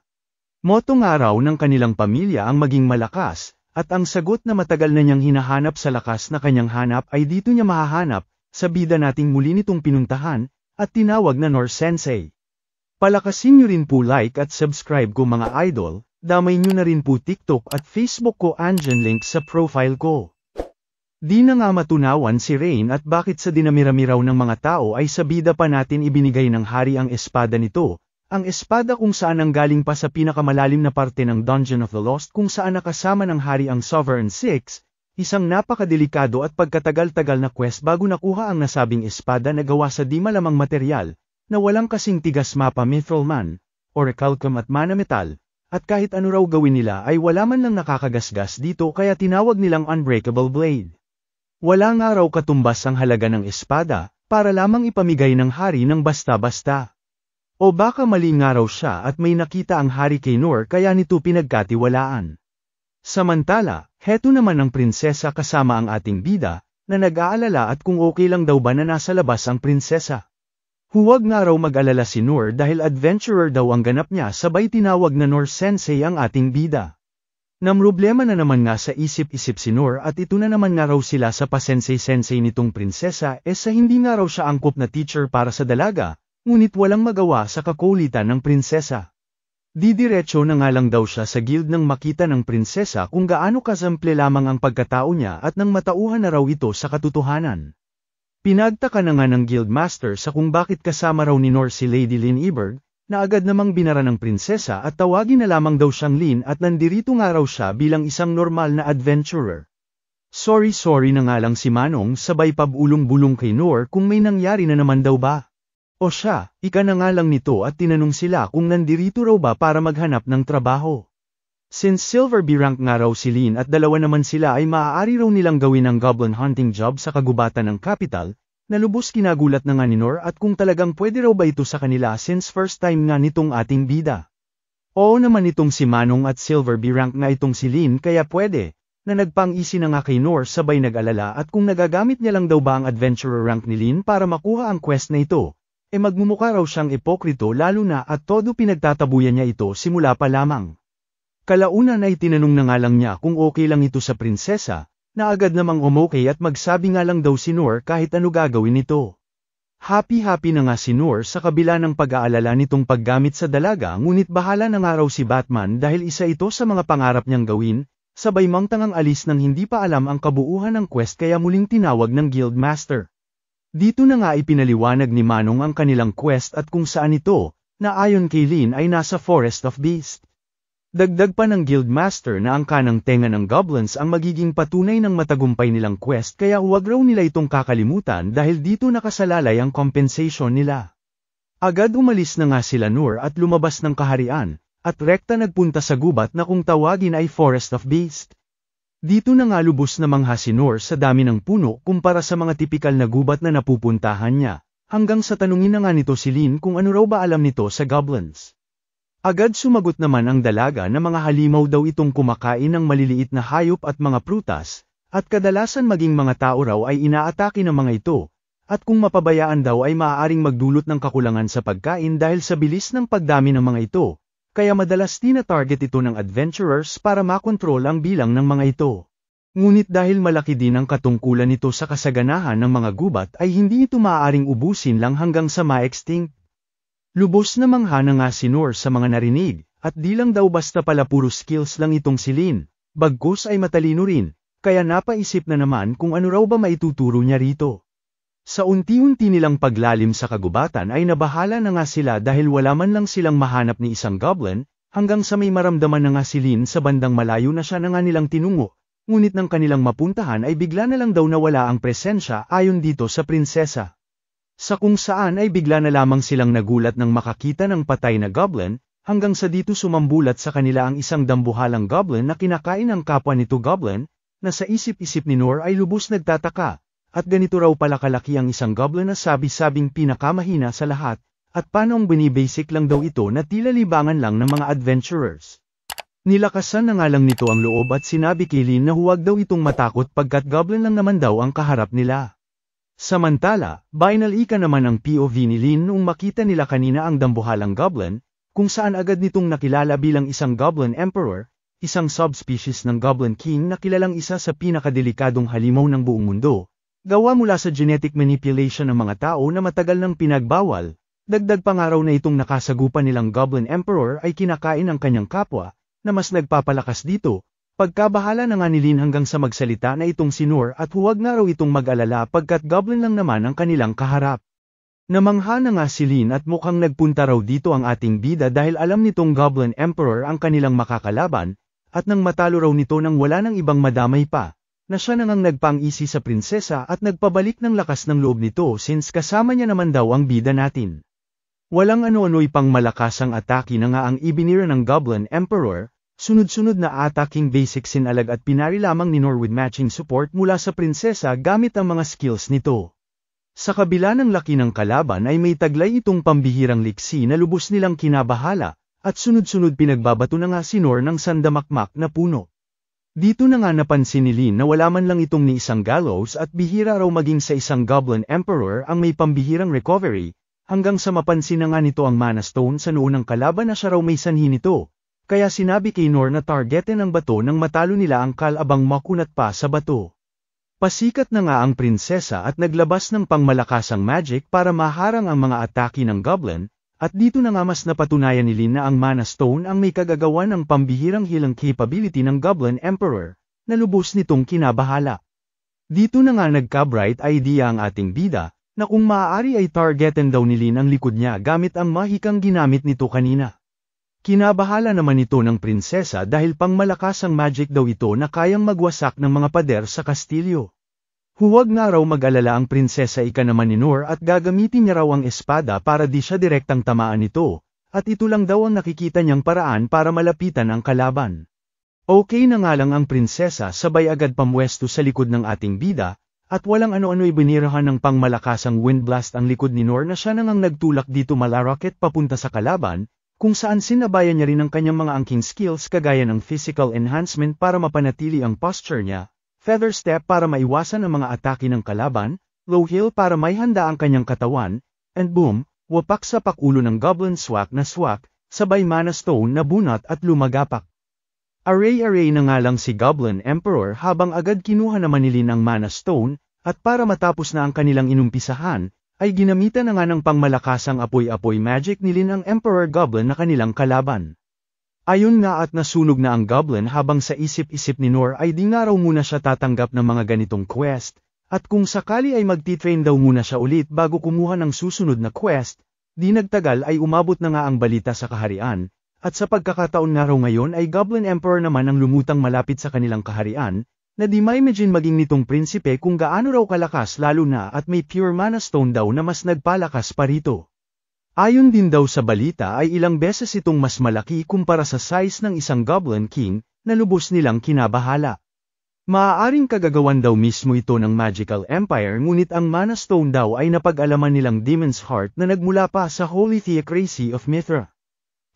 Moto nga raw ng kanilang pamilya ang maging malakas, at ang sagot na matagal na niyang hinahanap sa lakas na kanyang hanap ay dito niya mahahanap, sa bida nating muli nitong pinuntahan, at tinawag na Nor Sensei. Palakasin niyo rin po like at subscribe ko mga idol, damay niyo na rin po TikTok at Facebook ko andyan link sa profile ko. Di na nga matunawan si Rain at bakit sa dinamiramiraw ng mga tao ay sa bida pa natin ibinigay ng hari ang espada nito, ang espada kung saan ang galing pa sa pinakamalalim na parte ng Dungeon of the Lost kung saan nakasama ng hari ang Sovereign Six, isang napakadelikado at pagkatagal-tagal na quest bago nakuha ang nasabing espada na gawa sa di malamang material, na walang kasing tigas mapa mithril man, o recalcum at mana metal, at kahit ano raw gawin nila ay wala man lang nakakagasgas dito kaya tinawag nilang unbreakable blade. Wala nga raw katumbas ang halaga ng espada, para lamang ipamigay ng hari ng basta-basta. O baka mali nga raw siya at may nakita ang hari kay Noor kaya nito pinagkatiwalaan. Samantala, heto naman ang prinsesa kasama ang ating bida, na nag-aalala at kung okay lang daw ba na nasa labas ang prinsesa. Huwag nga raw mag-alala si Noor dahil adventurer daw ang ganap niya sabay tinawag na Noor Sensei ang ating bida. Namroblema na naman nga sa isip-isip si Nor at ito na naman nga raw sila sa pasensay sensei nitong prinsesa e eh sa hindi nga raw siya angkop na teacher para sa dalaga, ngunit walang magawa sa kakulitan ng prinsesa. Didiretso na nga lang daw siya sa guild ng makita ng prinsesa kung gaano kasample lamang ang pagkatao niya at nang matauhan na raw ito sa katotohanan. Pinagtaka na nga ng guildmaster sa kung bakit kasama raw ni Nor si Lady Lynn Eberg, na agad namang binara ng prinsesa at tawagin na lamang daw siyang Lin at nandirito nga raw siya bilang isang normal na adventurer. Sorry sorry na nga lang si Manong sabay pabulong-bulong kay Noor kung may nangyari na naman daw ba. O siya, ika na nga lang nito at tinanong sila kung nandirito raw ba para maghanap ng trabaho. Since silver B-rank nga raw si Lin at dalawa naman sila ay maaari raw nilang gawin ang goblin hunting job sa kagubatan ng capital, Nalubos kinagulat na nga ni Nor at kung talagang pwede raw ba ito sa kanila since first time nga nitong ating bida. Oo naman itong si Manong at Silver B-rank nga itong si Lin kaya pwede, na nagpang-isi na nga kay Nor sabay nag-alala at kung nagagamit niya lang daw ba ang adventurer rank ni Lin para makuha ang quest na ito, e eh magmumukha raw siyang ipokrito lalo na at todo pinagtatabuyan niya ito simula pa lamang. Kalaunan ay tinanong na nga lang niya kung okay lang ito sa prinsesa, na agad namang umokay at magsabi nga lang daw si Noor kahit ano gagawin nito. Happy-happy na nga si Noor sa kabila ng pag-aalala nitong paggamit sa dalaga ngunit bahala na nga raw si Batman dahil isa ito sa mga pangarap niyang gawin, sabay mang tangang alis nang hindi pa alam ang kabuuhan ng quest kaya muling tinawag ng Guildmaster. Dito na nga ipinaliwanag ni Manong ang kanilang quest at kung saan ito, na ayon kay Lin ay nasa Forest of Beast. Dagdag pa ng Guildmaster na ang kanang tenga ng goblins ang magiging patunay ng matagumpay nilang quest kaya huwag raw nila itong kakalimutan dahil dito nakasalalay ang compensation nila. Agad umalis na nga sila Nur at lumabas ng kaharian, at rekta nagpunta sa gubat na kung tawagin ay Forest of Beast. Dito na nga lubos na mangha si Nur sa dami ng puno kumpara sa mga tipikal na gubat na napupuntahan niya, hanggang sa tanungin na nga nito si Lin kung ano raw ba alam nito sa goblins. Agad sumagot naman ang dalaga na mga halimaw daw itong kumakain ng maliliit na hayop at mga prutas, at kadalasan maging mga tao raw ay inaatake ng mga ito, at kung mapabayaan daw ay maaaring magdulot ng kakulangan sa pagkain dahil sa bilis ng pagdami ng mga ito, kaya madalas tina-target ito ng adventurers para makontrol ang bilang ng mga ito. Ngunit dahil malaki din ang katungkulan nito sa kasaganahan ng mga gubat ay hindi ito maaaring ubusin lang hanggang sa ma-extinct. Lubos na mangha na nga si Nor sa mga narinig, at di lang daw basta pala puro skills lang itong si Lin, bagkus ay matalino rin, kaya napaisip na naman kung ano raw ba maituturo niya rito. Sa unti-unti nilang paglalim sa kagubatan ay nabahala na nga sila dahil wala man lang silang mahanap ni isang goblin, hanggang sa may maramdaman na nga si Lin sa bandang malayo na siya na nga nilang tinungo, ngunit ng kanilang mapuntahan ay bigla na lang daw nawala ang presensya ayon dito sa prinsesa sa kung saan ay bigla na lamang silang nagulat nang makakita ng patay na goblin, hanggang sa dito sumambulat sa kanila ang isang dambuhalang goblin na kinakain ang kapwa nito goblin, na sa isip-isip ni Nor ay lubos nagtataka, at ganito raw pala kalaki ang isang goblin na sabi-sabing pinakamahina sa lahat, at paano ang binibasic lang daw ito na tila libangan lang ng mga adventurers. Nilakasan na nga lang nito ang loob at sinabi kay Lin na huwag daw itong matakot pagkat goblin lang naman daw ang kaharap nila. Samantala, binal ika naman ang POV ni Lin nung makita nila kanina ang dambuhalang goblin, kung saan agad nitong nakilala bilang isang goblin emperor, isang subspecies ng goblin king na kilalang isa sa pinakadelikadong halimaw ng buong mundo, gawa mula sa genetic manipulation ng mga tao na matagal nang pinagbawal, dagdag pangaraw na itong nakasagupa nilang goblin emperor ay kinakain ang kanyang kapwa, na mas nagpapalakas dito, Pagkabahala na nga nilin hanggang sa magsalita na itong sinur at huwag na raw itong mag-alala pagkat goblin lang naman ang kanilang kaharap. Namangha na nga si Lin at mukhang nagpunta raw dito ang ating bida dahil alam nitong Goblin Emperor ang kanilang makakalaban, at nang matalo raw nito nang wala ng ibang madamay pa, na siya nang nagpang-isi sa prinsesa at nagpabalik ng lakas ng loob nito since kasama niya naman daw ang bida natin. Walang ano-ano'y pang malakas ang atake na nga ang ibinira ng Goblin Emperor, Sunod-sunod na attacking basic sinalag at pinari lamang ni Norwood matching support mula sa prinsesa gamit ang mga skills nito. Sa kabila ng laki ng kalaban ay may taglay itong pambihirang liksi na lubos nilang kinabahala, at sunod-sunod pinagbabato na nga si Nor ng sandamakmak na puno. Dito na nga napansin ni Lin na wala man lang itong ni isang gallows at bihira raw maging sa isang goblin emperor ang may pambihirang recovery, hanggang sa mapansin na nga nito ang mana stone sa noonang kalaban na siya raw may sanhi nito, kaya sinabi kay Nor na targete ang bato nang matalo nila ang kalabang makunat pa sa bato. Pasikat na nga ang prinsesa at naglabas ng pangmalakasang magic para maharang ang mga atake ng goblin, at dito na nga mas napatunayan ni Lin na ang Mana Stone ang may kagagawan ng pambihirang hilang capability ng Goblin Emperor, na lubos nitong kinabahala. Dito na nga nagka-bright idea ang ating bida, na kung maaari ay targetin daw ni Lin ang likod niya gamit ang mahikang ginamit nito kanina. Kinabahala naman ito ng prinsesa dahil pangmalakas ang magic daw ito na kayang magwasak ng mga pader sa kastilyo. Huwag nga raw mag-alala ang prinsesa ika naman ni Noor at gagamitin niya raw ang espada para di siya direktang tamaan ito, at ito lang daw ang nakikita niyang paraan para malapitan ang kalaban. Okay na nga lang ang prinsesa sabay agad pamwesto sa likod ng ating bida, at walang ano-ano'y binirahan ng pangmalakasang windblast ang likod ni Noor na siya nang ang nagtulak dito mala rocket papunta sa kalaban, kung saan sinabayan niya rin ang kanyang mga angking skills kagaya ng physical enhancement para mapanatili ang posture niya, feather step para maiwasan ang mga atake ng kalaban, low heel para may handa ang kanyang katawan, and boom, wapak sa pakulo ng goblin swak na swak, sabay mana stone na bunot at lumagapak. Aray-aray na nga lang si Goblin Emperor habang agad kinuha naman nilin ang mana stone, at para matapos na ang kanilang inumpisahan, ay ginamitan na nga ng pangmalakasang apoy-apoy magic nilin ang Emperor Goblin na kanilang kalaban. Ayon nga at nasunog na ang Goblin habang sa isip-isip ni Nor ay di nga raw muna siya tatanggap ng mga ganitong quest, at kung sakali ay magtitrain daw muna siya ulit bago kumuha ng susunod na quest, di nagtagal ay umabot na nga ang balita sa kaharian, at sa pagkakataon nga raw ngayon ay Goblin Emperor naman ang lumutang malapit sa kanilang kaharian, na di ma-imagine maging nitong prinsipe kung gaano raw kalakas lalo na at may pure mana stone daw na mas nagpalakas pa rito. Ayon din daw sa balita ay ilang beses itong mas malaki kumpara sa size ng isang Goblin King, na lubos nilang kinabahala. Maaaring kagagawan daw mismo ito ng Magical Empire ngunit ang Mana Stone daw ay napag-alaman nilang Demon's Heart na nagmula pa sa Holy Theocracy of Mithra.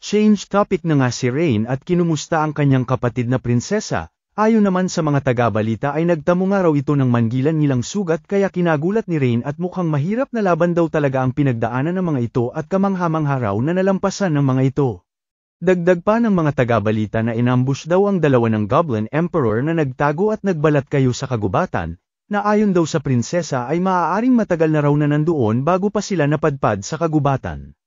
Change topic na nga si Rain at kinumusta ang kanyang kapatid na prinsesa, Ayon naman sa mga tagabalita ay nagtamo nga raw ito ng mangilan nilang sugat kaya kinagulat ni Rain at mukhang mahirap na laban daw talaga ang pinagdaanan ng mga ito at kamanghamangha raw na nalampasan ng mga ito. Dagdag pa ng mga tagabalita na inambush daw ang dalawa ng Goblin Emperor na nagtago at nagbalat kayo sa kagubatan, na ayon daw sa prinsesa ay maaaring matagal na raw na nandoon bago pa sila napadpad sa kagubatan.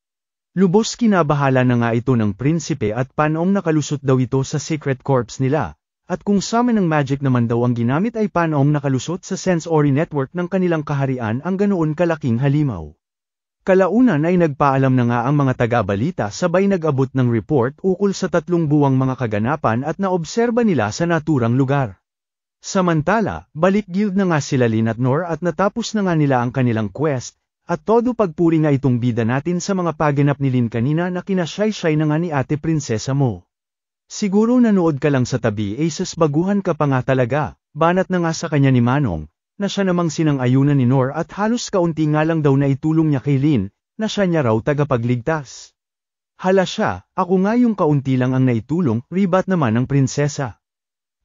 Lubos kinabahala na nga ito ng prinsipe at panong nakalusot daw ito sa secret corpse nila at kung summon ng magic naman daw ang ginamit ay panom nakalusot sa sensory network ng kanilang kaharian ang ganoon kalaking halimaw. Kalaunan ay nagpaalam na nga ang mga taga-balita sabay nag-abot ng report ukol sa tatlong buwang mga kaganapan at naobserba nila sa naturang lugar. Samantala, balik guild na nga sila Lin at Nor at natapos na nga nila ang kanilang quest, at todo pagpuri nga itong bida natin sa mga paganap ni Lin kanina na kinasyaysay na nga ni ate prinsesa mo. Siguro nanood ka lang sa tabi ay baguhan ka pa nga talaga, banat na nga sa kanya ni Manong, na siya namang sinang-ayunan ni Nor at halos kaunti nga lang daw na itulong niya kay Lin, na siya niya raw tagapagligtas. Hala siya, ako nga yung kaunti lang ang naitulong, ribat naman ng prinsesa.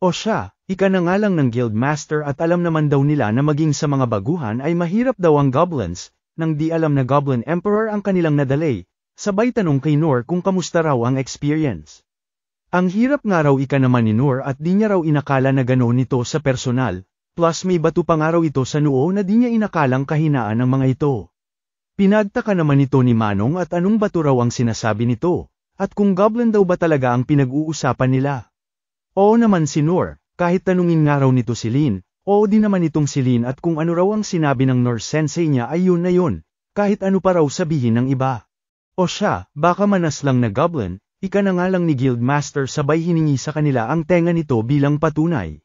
O siya, ika na nga lang ng guildmaster at alam naman daw nila na maging sa mga baguhan ay mahirap daw ang goblins, nang di alam na goblin emperor ang kanilang nadalay, sabay tanong kay Nor kung kamusta raw ang experience. Ang hirap nga raw ika naman ni Noor at di niya raw inakala na ganoon ito sa personal, plus may bato pa nga raw ito sa noo na di niya inakalang kahinaan ng mga ito. Pinagtaka naman ito ni Manong at anong bato raw ang sinasabi nito, at kung goblin daw ba talaga ang pinag-uusapan nila. Oo naman si Noor, kahit tanungin nga raw nito si Lin, oo di naman itong si Lin at kung ano raw ang sinabi ng Noor sensei niya ay yun na yun, kahit ano pa raw sabihin ng iba. O siya, baka manas lang na goblin, Ika na nga lang ni Guildmaster sabay hiningi sa kanila ang tenga nito bilang patunay.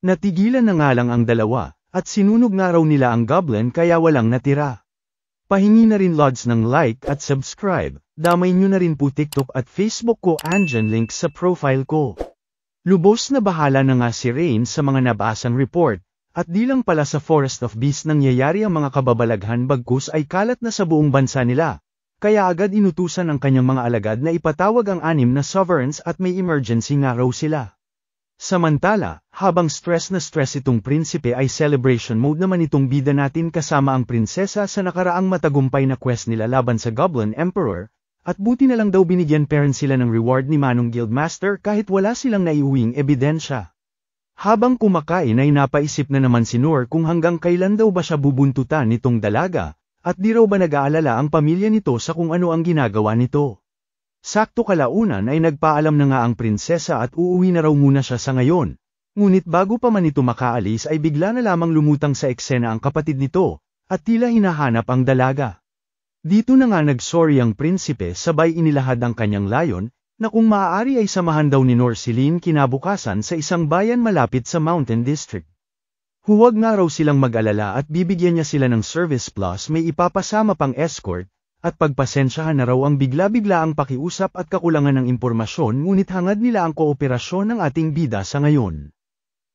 Natigilan na nga lang ang dalawa, at sinunog nga raw nila ang goblin kaya walang natira. Pahingi na rin lods ng like at subscribe, damay nyo na rin po TikTok at Facebook ko andyan link sa profile ko. Lubos na bahala na nga si Rain sa mga nabasang report, at di lang pala sa Forest of Beasts nangyayari ang mga kababalaghan bagkus ay kalat na sa buong bansa nila, kaya agad inutusan ang kanyang mga alagad na ipatawag ang anim na sovereigns at may emergency nga raw sila. Samantala, habang stress na stress itong prinsipe ay celebration mode naman itong bida natin kasama ang prinsesa sa nakaraang matagumpay na quest nila laban sa Goblin Emperor, at buti na lang daw binigyan parents sila ng reward ni Manong Guildmaster kahit wala silang naiuwing ebidensya. Habang kumakain ay napaisip na naman si Noor kung hanggang kailan daw ba siya bubuntutan nitong dalaga, at di raw ba nag-aalala ang pamilya nito sa kung ano ang ginagawa nito? Sakto kalaunan ay nagpaalam na nga ang prinsesa at uuwi na raw muna siya sa ngayon. Ngunit bago pa man ito makaalis ay bigla na lamang lumutang sa eksena ang kapatid nito, at tila hinahanap ang dalaga. Dito na nga nagsorry ang prinsipe sabay inilahad ang kanyang layon, na kung maaari ay samahan daw ni Norsilin kinabukasan sa isang bayan malapit sa Mountain District. Huwag na raw silang mag-alala at bibigyan niya sila ng service plus may ipapasama pang escort, at pagpasensyahan na raw ang bigla-bigla ang pakiusap at kakulangan ng impormasyon ngunit hangad nila ang kooperasyon ng ating bida sa ngayon.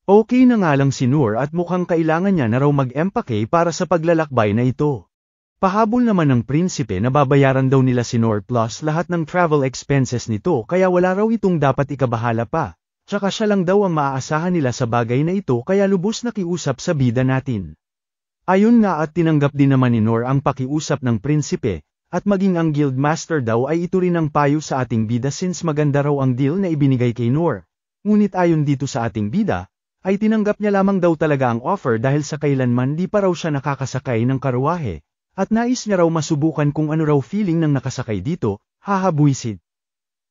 Okay na nga lang si Noor at mukhang kailangan niya na raw mag-empake para sa paglalakbay na ito. Pahabol naman ng prinsipe na babayaran daw nila si Noor plus lahat ng travel expenses nito kaya wala raw itong dapat ikabahala pa. Tsaka siya lang daw ang maaasahan nila sa bagay na ito kaya lubos na kiusap sa bida natin. Ayon nga at tinanggap din naman ni Nor ang pakiusap ng prinsipe, at maging ang guildmaster daw ay ito rin ang payo sa ating bida since maganda raw ang deal na ibinigay kay Nor. Ngunit ayon dito sa ating bida, ay tinanggap niya lamang daw talaga ang offer dahil sa kailanman di pa raw siya nakakasakay ng karuahe, at nais niya raw masubukan kung ano raw feeling ng nakasakay dito, hahabuisid.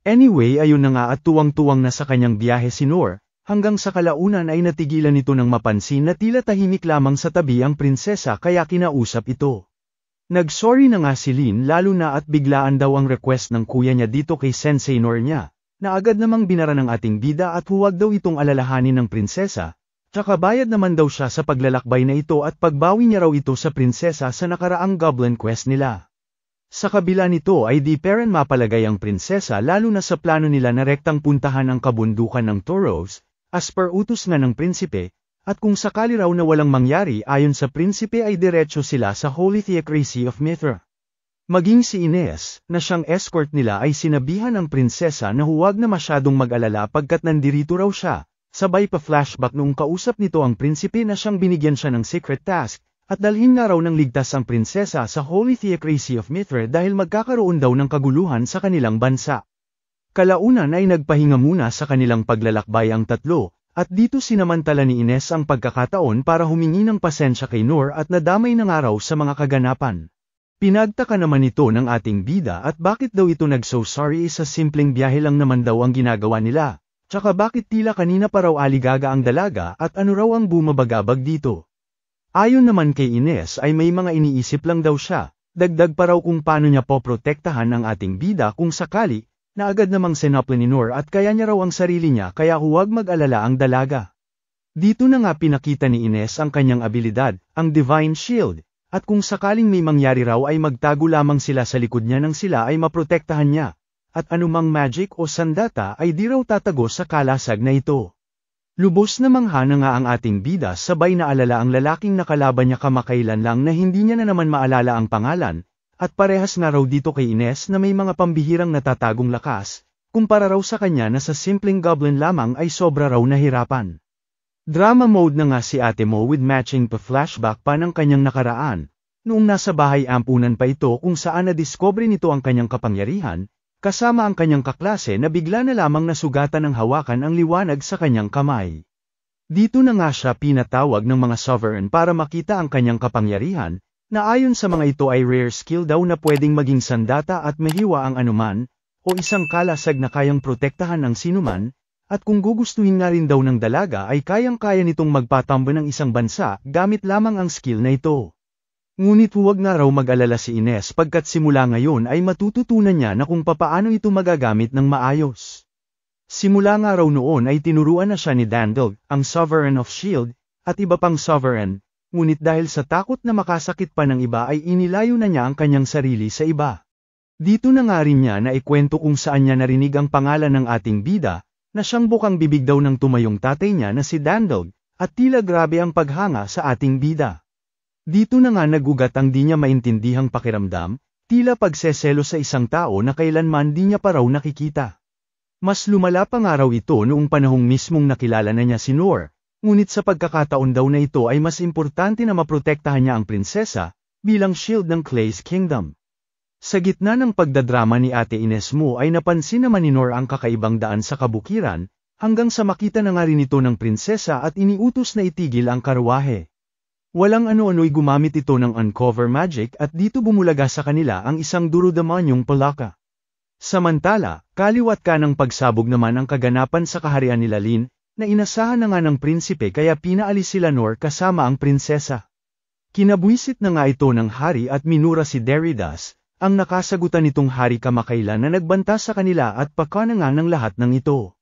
Anyway ayun na nga at tuwang-tuwang na sa kanyang biyahe si Noor, hanggang sa kalaunan ay natigilan ito ng mapansin na tila tahimik lamang sa tabi ang prinsesa kaya kinausap ito. Nag-sorry na nga si Lin lalo na at biglaan daw ang request ng kuya niya dito kay Sensei Noor niya, na agad namang binara ng ating bida at huwag daw itong alalahanin ng prinsesa, tsaka bayad naman daw siya sa paglalakbay na ito at pagbawi niya raw ito sa prinsesa sa nakaraang goblin quest nila. Sa kabila nito ay di Perrin mapalagay ang prinsesa lalo na sa plano nila na rektang puntahan ang kabundukan ng Toros, as per utos nga ng prinsipe, at kung sakali raw na walang mangyari ayon sa prinsipe ay diretso sila sa Holy Theocracy of Mithra. Maging si Ines, na siyang escort nila ay sinabihan ng prinsesa na huwag na masyadong mag-alala pagkat nandirito raw siya, sabay pa flashback noong kausap nito ang prinsipe na siyang binigyan siya ng secret task, at dalhin na raw ng ligtas ang prinsesa sa Holy Theocracy of Mithra dahil magkakaroon daw ng kaguluhan sa kanilang bansa. Kalaunan ay nagpahinga muna sa kanilang paglalakbay ang tatlo, at dito sinamantala ni Ines ang pagkakataon para humingi ng pasensya kay Noor at nadamay ng araw sa mga kaganapan. Pinagtaka naman ito ng ating bida at bakit daw ito nag-so sorry sa simpleng biyahe lang naman daw ang ginagawa nila, tsaka bakit tila kanina pa raw aligaga ang dalaga at ano raw ang bumabagabag dito. Ayon naman kay Ines ay may mga iniisip lang daw siya, dagdag pa raw kung paano niya poprotektahan ang ating bida kung sakali, na agad namang sinaple ni Nor at kaya niya raw ang sarili niya kaya huwag mag-alala ang dalaga. Dito na nga pinakita ni Ines ang kanyang abilidad, ang Divine Shield, at kung sakaling may mangyari raw ay magtago lamang sila sa likod niya nang sila ay maprotektahan niya, at anumang magic o sandata ay di raw tatago sa kalasag na ito. Lubos na manghana nga ang ating bida sabay na alala ang lalaking nakalaban niya kamakailan lang na hindi niya na naman maalala ang pangalan, at parehas na raw dito kay Ines na may mga pambihirang natatagong lakas, kumpara raw sa kanya na sa simpleng goblin lamang ay sobra raw nahirapan. Drama mode na nga si ate mo with matching pa flashback pa ng kanyang nakaraan, noong nasa bahay ampunan pa ito kung saan na-discover nito ang kanyang kapangyarihan, kasama ang kanyang kaklase na bigla na lamang nasugatan ng hawakan ang liwanag sa kanyang kamay. Dito na nga siya pinatawag ng mga sovereign para makita ang kanyang kapangyarihan, na ayon sa mga ito ay rare skill daw na pwedeng maging sandata at mahiwa ang anuman, o isang kalasag na kayang protektahan ng sinuman, at kung gugustuhin nga rin daw ng dalaga ay kayang-kaya nitong magpatambo ng isang bansa gamit lamang ang skill na ito. Ngunit huwag na raw mag-alala si Ines pagkat simula ngayon ay matututunan niya na kung papaano ito magagamit ng maayos. Simula nga raw noon ay tinuruan na siya ni Dandog, ang Sovereign of Shield, at iba pang Sovereign, ngunit dahil sa takot na makasakit pa ng iba ay inilayo na niya ang kanyang sarili sa iba. Dito na nga rin niya na ikwento kung saan niya narinig ang pangalan ng ating bida, na siyang bukang bibig daw ng tumayong tatay niya na si Dandog, at tila grabe ang paghanga sa ating bida. Dito na nga nagugat ang di niya maintindihang pakiramdam, tila pagseselo sa isang tao na kailanman di niya pa raw nakikita. Mas lumala pa nga raw ito noong panahong mismong nakilala na niya si Noor, ngunit sa pagkakataon daw na ito ay mas importante na maprotektahan niya ang prinsesa, bilang shield ng Clay's Kingdom. Sa gitna ng pagdadrama ni Ate Ines mo ay napansin naman ni Noor ang kakaibang daan sa kabukiran, hanggang sa makita na nga rin ito ng prinsesa at iniutos na itigil ang karwahe. Walang ano-ano'y gumamit ito ng uncover magic at dito bumulaga sa kanila ang isang durudamanyong palaka. Samantala, kaliwat ka ng pagsabog naman ang kaganapan sa kaharian ni Lalin, na inasahan na nga ng prinsipe kaya pinaalis sila Nor kasama ang prinsesa. Kinabuisit na nga ito ng hari at minura si Derridas, ang nakasagutan nitong hari kamakailan na nagbanta sa kanila at pakana nga ng lahat ng ito.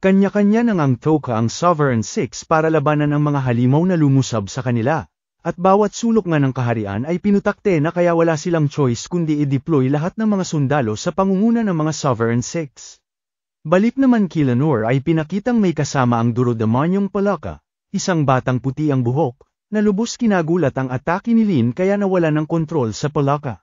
Kanya-kanya nang ang Toka ang Sovereign Six para labanan ang mga halimaw na lumusab sa kanila, at bawat sulok nga ng kaharian ay pinutakte na kaya wala silang choice kundi i-deploy lahat ng mga sundalo sa pangunguna ng mga Sovereign Six. Balik naman Kilanur ay pinakitang may kasama ang Durodamanyong Palaka, isang batang puti ang buhok, na lubos kinagulat ang atake ni Lin kaya nawala ng kontrol sa Palaka.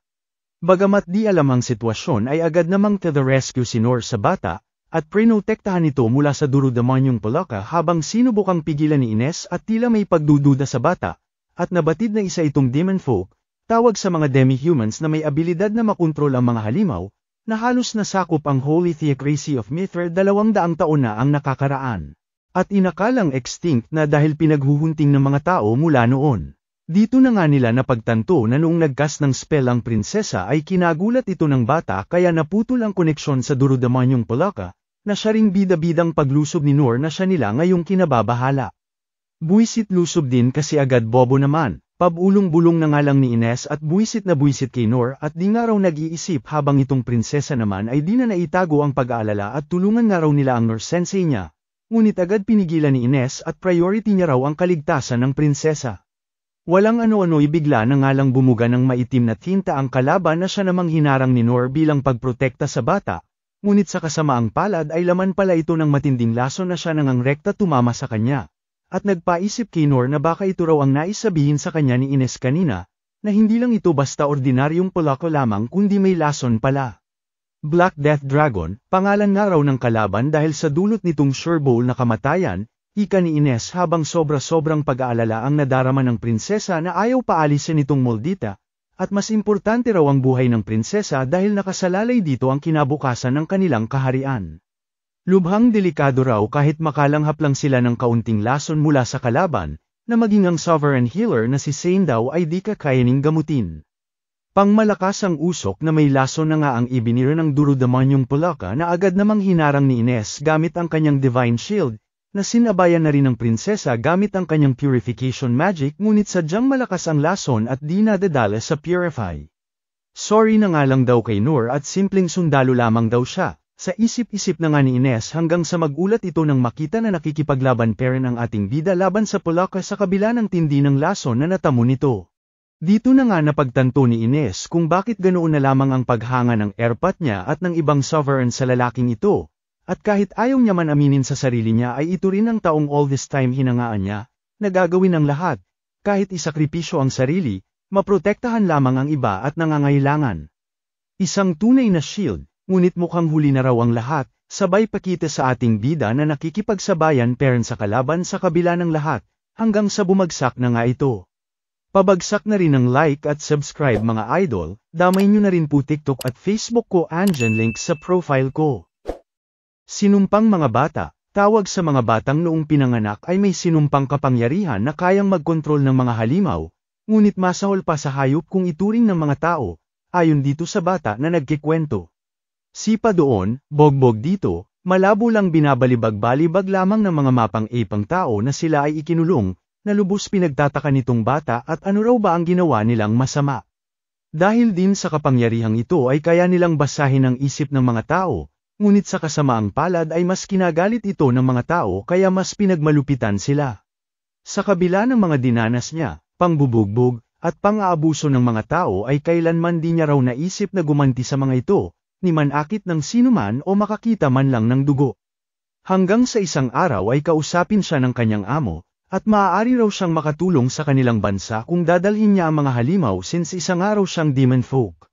Bagamat di alam ang sitwasyon ay agad namang to the rescue si Nor sa bata, at prinotektahan ito mula sa durudamanyong palaka habang sinubukang pigilan ni Ines at tila may pagdududa sa bata, at nabatid na isa itong demon folk, tawag sa mga demi-humans na may abilidad na makontrol ang mga halimaw, na halos nasakop ang Holy Theocracy of Mithra dalawang daang taon na ang nakakaraan, at inakalang extinct na dahil pinaghuhunting ng mga tao mula noon. Dito na nga nila napagtanto na noong nagkas ng spell ang prinsesa ay kinagulat ito ng bata kaya naputol ang koneksyon sa Durudamanyong Polaka, na siya ring bidabidang paglusob ni Noor na siya nila ngayong kinababahala. Buisit lusob din kasi agad bobo naman, pabulong-bulong na nga lang ni Ines at buisit na buisit kay Noor at di nga raw nag-iisip habang itong prinsesa naman ay di na naitago ang pag-aalala at tulungan nga raw nila ang Noor sensei niya, Ngunit agad pinigilan ni Ines at priority niya raw ang kaligtasan ng prinsesa. Walang ano-ano'y bigla na nga lang bumuga ng maitim na tinta ang kalaban na siya namang hinarang ni Nor bilang pagprotekta sa bata, ngunit sa kasamaang palad ay laman pala ito ng matinding laso na siya nangang rekta tumama sa kanya. At nagpaisip kay Nor na baka ito raw ang naisabihin sa kanya ni Ines kanina, na hindi lang ito basta ordinaryong polako lamang kundi may lason pala. Black Death Dragon, pangalan nga raw ng kalaban dahil sa dulot nitong sureball na kamatayan, Ika ni Ines habang sobra-sobrang pag-aalala ang nadarama ng prinsesa na ayaw paalisin itong Moldita, at mas importante raw ang buhay ng prinsesa dahil nakasalalay dito ang kinabukasan ng kanilang kaharian. Lubhang delikado raw kahit makalanghap lang sila ng kaunting lason mula sa kalaban, na maging ang sovereign healer na si Sane daw ay di kakayaning gamutin. Pangmalakas ang usok na may laso na nga ang ibinira ng yung pulaka na agad namang hinarang ni Ines gamit ang kanyang divine shield, na sinabayan na rin ng prinsesa gamit ang kanyang purification magic ngunit sadyang malakas ang lason at di nadadala sa purify. Sorry na nga lang daw kay Noor at simpleng sundalo lamang daw siya. Sa isip-isip na nga ni Ines hanggang sa magulat ito nang makita na nakikipaglaban pa rin ang ating bida laban sa Polaka sa kabila ng tindi ng lason na natamo nito. Dito na nga napagtanto ni Ines kung bakit ganoon na lamang ang paghanga ng airpat niya at ng ibang sovereign sa lalaking ito, at kahit ayaw niya man aminin sa sarili niya ay ito rin ang taong all this time hinangaan niya, na ang lahat, kahit isakripisyo ang sarili, maprotektahan lamang ang iba at nangangailangan. Isang tunay na shield, ngunit mukhang huli na raw ang lahat, sabay pakita sa ating bida na nakikipagsabayan peren sa kalaban sa kabila ng lahat, hanggang sa bumagsak na nga ito. Pabagsak na rin ng like at subscribe mga idol, damay nyo na rin po TikTok at Facebook ko andyan link sa profile ko. Sinumpang mga bata, tawag sa mga batang noong pinanganak ay may sinumpang kapangyarihan na kayang magkontrol ng mga halimaw, ngunit masahol pa sa hayop kung ituring ng mga tao, ayon dito sa bata na nagkikwento. Sipa doon, bogbog dito, malabo lang binabalibag-balibag lamang ng mga mapang-ipang tao na sila ay ikinulong, na lubos pinagtataka nitong bata at ano raw ba ang ginawa nilang masama. Dahil din sa kapangyarihang ito ay kaya nilang basahin ang isip ng mga tao, Ngunit sa kasamaang palad ay mas kinagalit ito ng mga tao kaya mas pinagmalupitan sila. Sa kabila ng mga dinanas niya, pangbubugbog, at pang-aabuso ng mga tao ay kailanman di niya raw naisip na gumanti sa mga ito, ni manakit ng sinuman o makakita man lang ng dugo. Hanggang sa isang araw ay kausapin siya ng kanyang amo, at maaari raw siyang makatulong sa kanilang bansa kung dadalhin niya ang mga halimaw since isang araw siyang demon folk.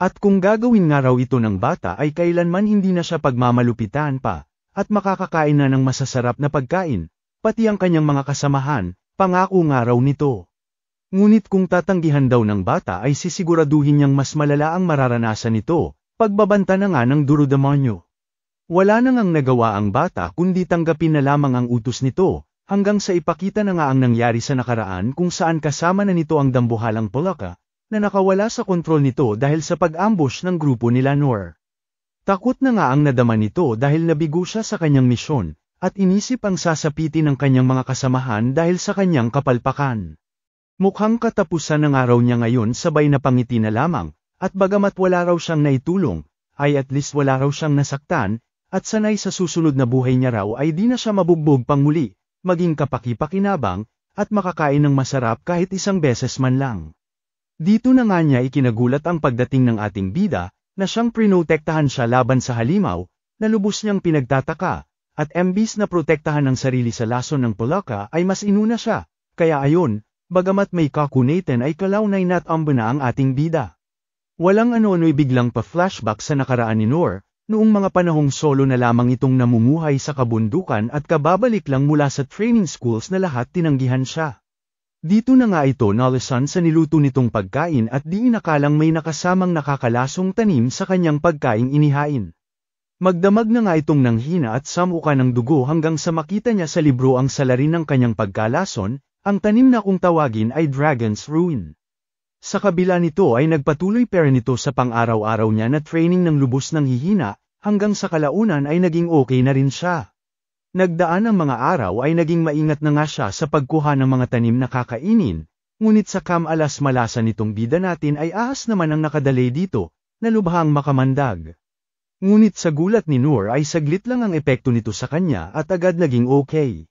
At kung gagawin nga raw ito ng bata ay kailanman hindi na siya pagmamalupitan pa, at makakakain na ng masasarap na pagkain, pati ang kanyang mga kasamahan, pangako nga raw nito. Ngunit kung tatanggihan daw ng bata ay sisiguraduhin niyang mas malala ang mararanasan nito, pagbabanta na nga ng durudamonyo. Wala na ngang nagawa ang bata kundi tanggapin na lamang ang utos nito, hanggang sa ipakita na nga ang nangyari sa nakaraan kung saan kasama na nito ang dambuhalang Polaka, na nakawala sa kontrol nito dahil sa pag-ambush ng grupo ni Lanor. Takot na nga ang nadama nito dahil nabigo siya sa kanyang misyon, at inisip ang sasapitin ng kanyang mga kasamahan dahil sa kanyang kapalpakan. Mukhang katapusan ng araw niya ngayon sabay na pangiti na lamang, at bagamat wala raw siyang naitulong, ay at least wala raw siyang nasaktan, at sanay sa susunod na buhay niya raw ay di na siya mabugbog pang muli, maging kapakipakinabang, at makakain ng masarap kahit isang beses man lang. Dito na nga niya ikinagulat ang pagdating ng ating bida, na siyang prinotektahan siya laban sa halimaw, na lubos niyang pinagtataka, at imbis na protektahan ng sarili sa laso ng Polaka ay mas inuna siya, kaya ayon, bagamat may kakunaten ay kalaunay natambo na ang ating bida. Walang ano'y biglang pa-flashback sa nakaraan ni Nor, noong mga panahong solo na lamang itong namumuhay sa kabundukan at kababalik lang mula sa training schools na lahat tinanggihan siya. Dito na nga ito nalasan sa niluto nitong pagkain at di inakalang may nakasamang nakakalasong tanim sa kanyang pagkain inihain. Magdamag na nga itong nanghina at samuka ng dugo hanggang sa makita niya sa libro ang salarin ng kanyang pagkalason, ang tanim na kung tawagin ay Dragon's Ruin. Sa kabila nito ay nagpatuloy pera nito sa pang-araw-araw niya na training ng lubos ng hihina, hanggang sa kalaunan ay naging okay na rin siya. Nagdaan ang mga araw ay naging maingat na nga siya sa pagkuha ng mga tanim na kakainin, ngunit sa kamalas malasan nitong bida natin ay ahas naman ang nakadalay dito, na lubhang makamandag. Ngunit sa gulat ni Noor ay saglit lang ang epekto nito sa kanya at agad naging okay.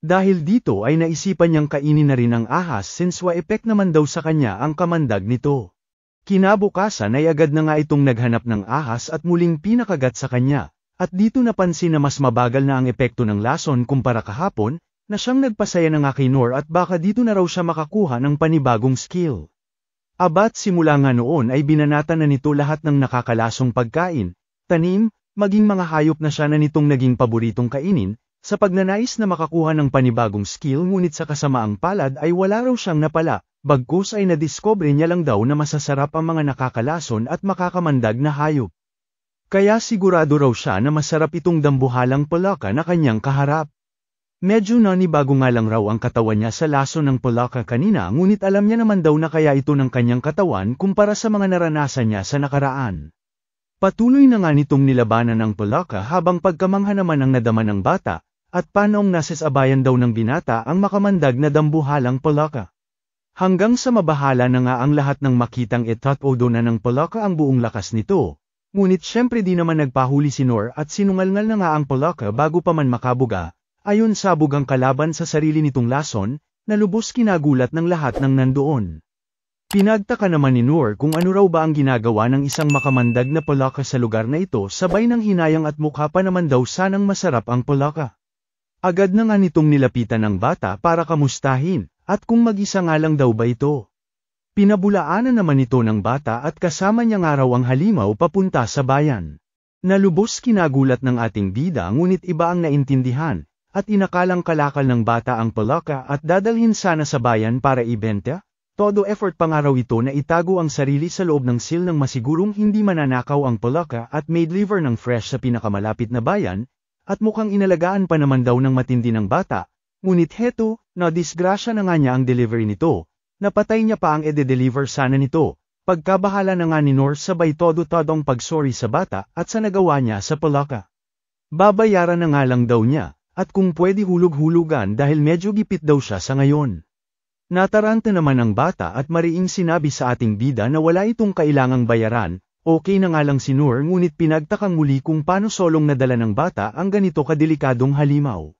Dahil dito ay naisipan niyang kainin na rin ang ahas since wa effect naman daw sa kanya ang kamandag nito. Kinabukasan ay agad na nga itong naghanap ng ahas at muling pinakagat sa kanya, at dito napansin na mas mabagal na ang epekto ng lason kumpara kahapon, na siyang nagpasaya ng Akinor at baka dito na raw siya makakuha ng panibagong skill. Abat simula nga noon ay binanatan na nito lahat ng nakakalasong pagkain, tanim, maging mga hayop na siya na nitong naging paboritong kainin, sa pagnanais na makakuha ng panibagong skill ngunit sa kasamaang palad ay wala raw siyang napala, bagkus ay nadiskobre niya lang daw na masasarap ang mga nakakalason at makakamandag na hayop. Kaya sigurado raw siya na masarap itong dambuhalang palaka na kanyang kaharap. Medyo nanibago nga lang raw ang katawan niya sa laso ng palaka kanina ngunit alam niya naman daw na kaya ito ng kanyang katawan kumpara sa mga naranasan niya sa nakaraan. Patuloy na nga nitong nilabanan ang palaka habang pagkamangha naman ang nadama ng bata, at panaong nasesabayan daw ng binata ang makamandag na dambuhalang palaka. Hanggang sa mabahala na nga ang lahat ng makitang etat o na ng palaka ang buong lakas nito, Ngunit syempre di naman nagpahuli si Nor at sinungalngal na nga ang Polaka bago pa man makabuga, ayon sa bugang kalaban sa sarili nitong lason, na lubos kinagulat ng lahat ng nandoon. Pinagtaka naman ni Noor kung ano raw ba ang ginagawa ng isang makamandag na polaka sa lugar na ito sabay ng hinayang at mukha pa naman daw sanang masarap ang polaka. Agad na nga nitong nilapitan ng bata para kamustahin, at kung mag-isa nga lang daw ba ito. Pinabulaanan naman ito ng bata at kasama niya nga raw ang halimaw papunta sa bayan. Nalubos kinagulat ng ating bida ngunit iba ang naintindihan, at inakalang kalakal ng bata ang palaka at dadalhin sana sa bayan para ibenta? Todo effort pangaraw ito na itago ang sarili sa loob ng sil ng masigurong hindi mananakaw ang palaka at made liver ng fresh sa pinakamalapit na bayan, at mukhang inalagaan pa naman daw ng matindi ng bata, ngunit heto, na disgrasya na nga niya ang delivery nito, Napatay niya pa ang ede-deliver sana nito, pagkabahala na nga ni Nor sabay todo-todong pagsori sa bata at sa nagawa niya sa palaka. Babayaran na nga lang daw niya, at kung pwede hulog-hulugan dahil medyo gipit daw siya sa ngayon. Nataranta naman ang bata at mariing sinabi sa ating bida na wala itong kailangang bayaran, okay na nga lang si Noor ngunit pinagtakang muli kung paano solong nadala ng bata ang ganito kadelikadong halimaw.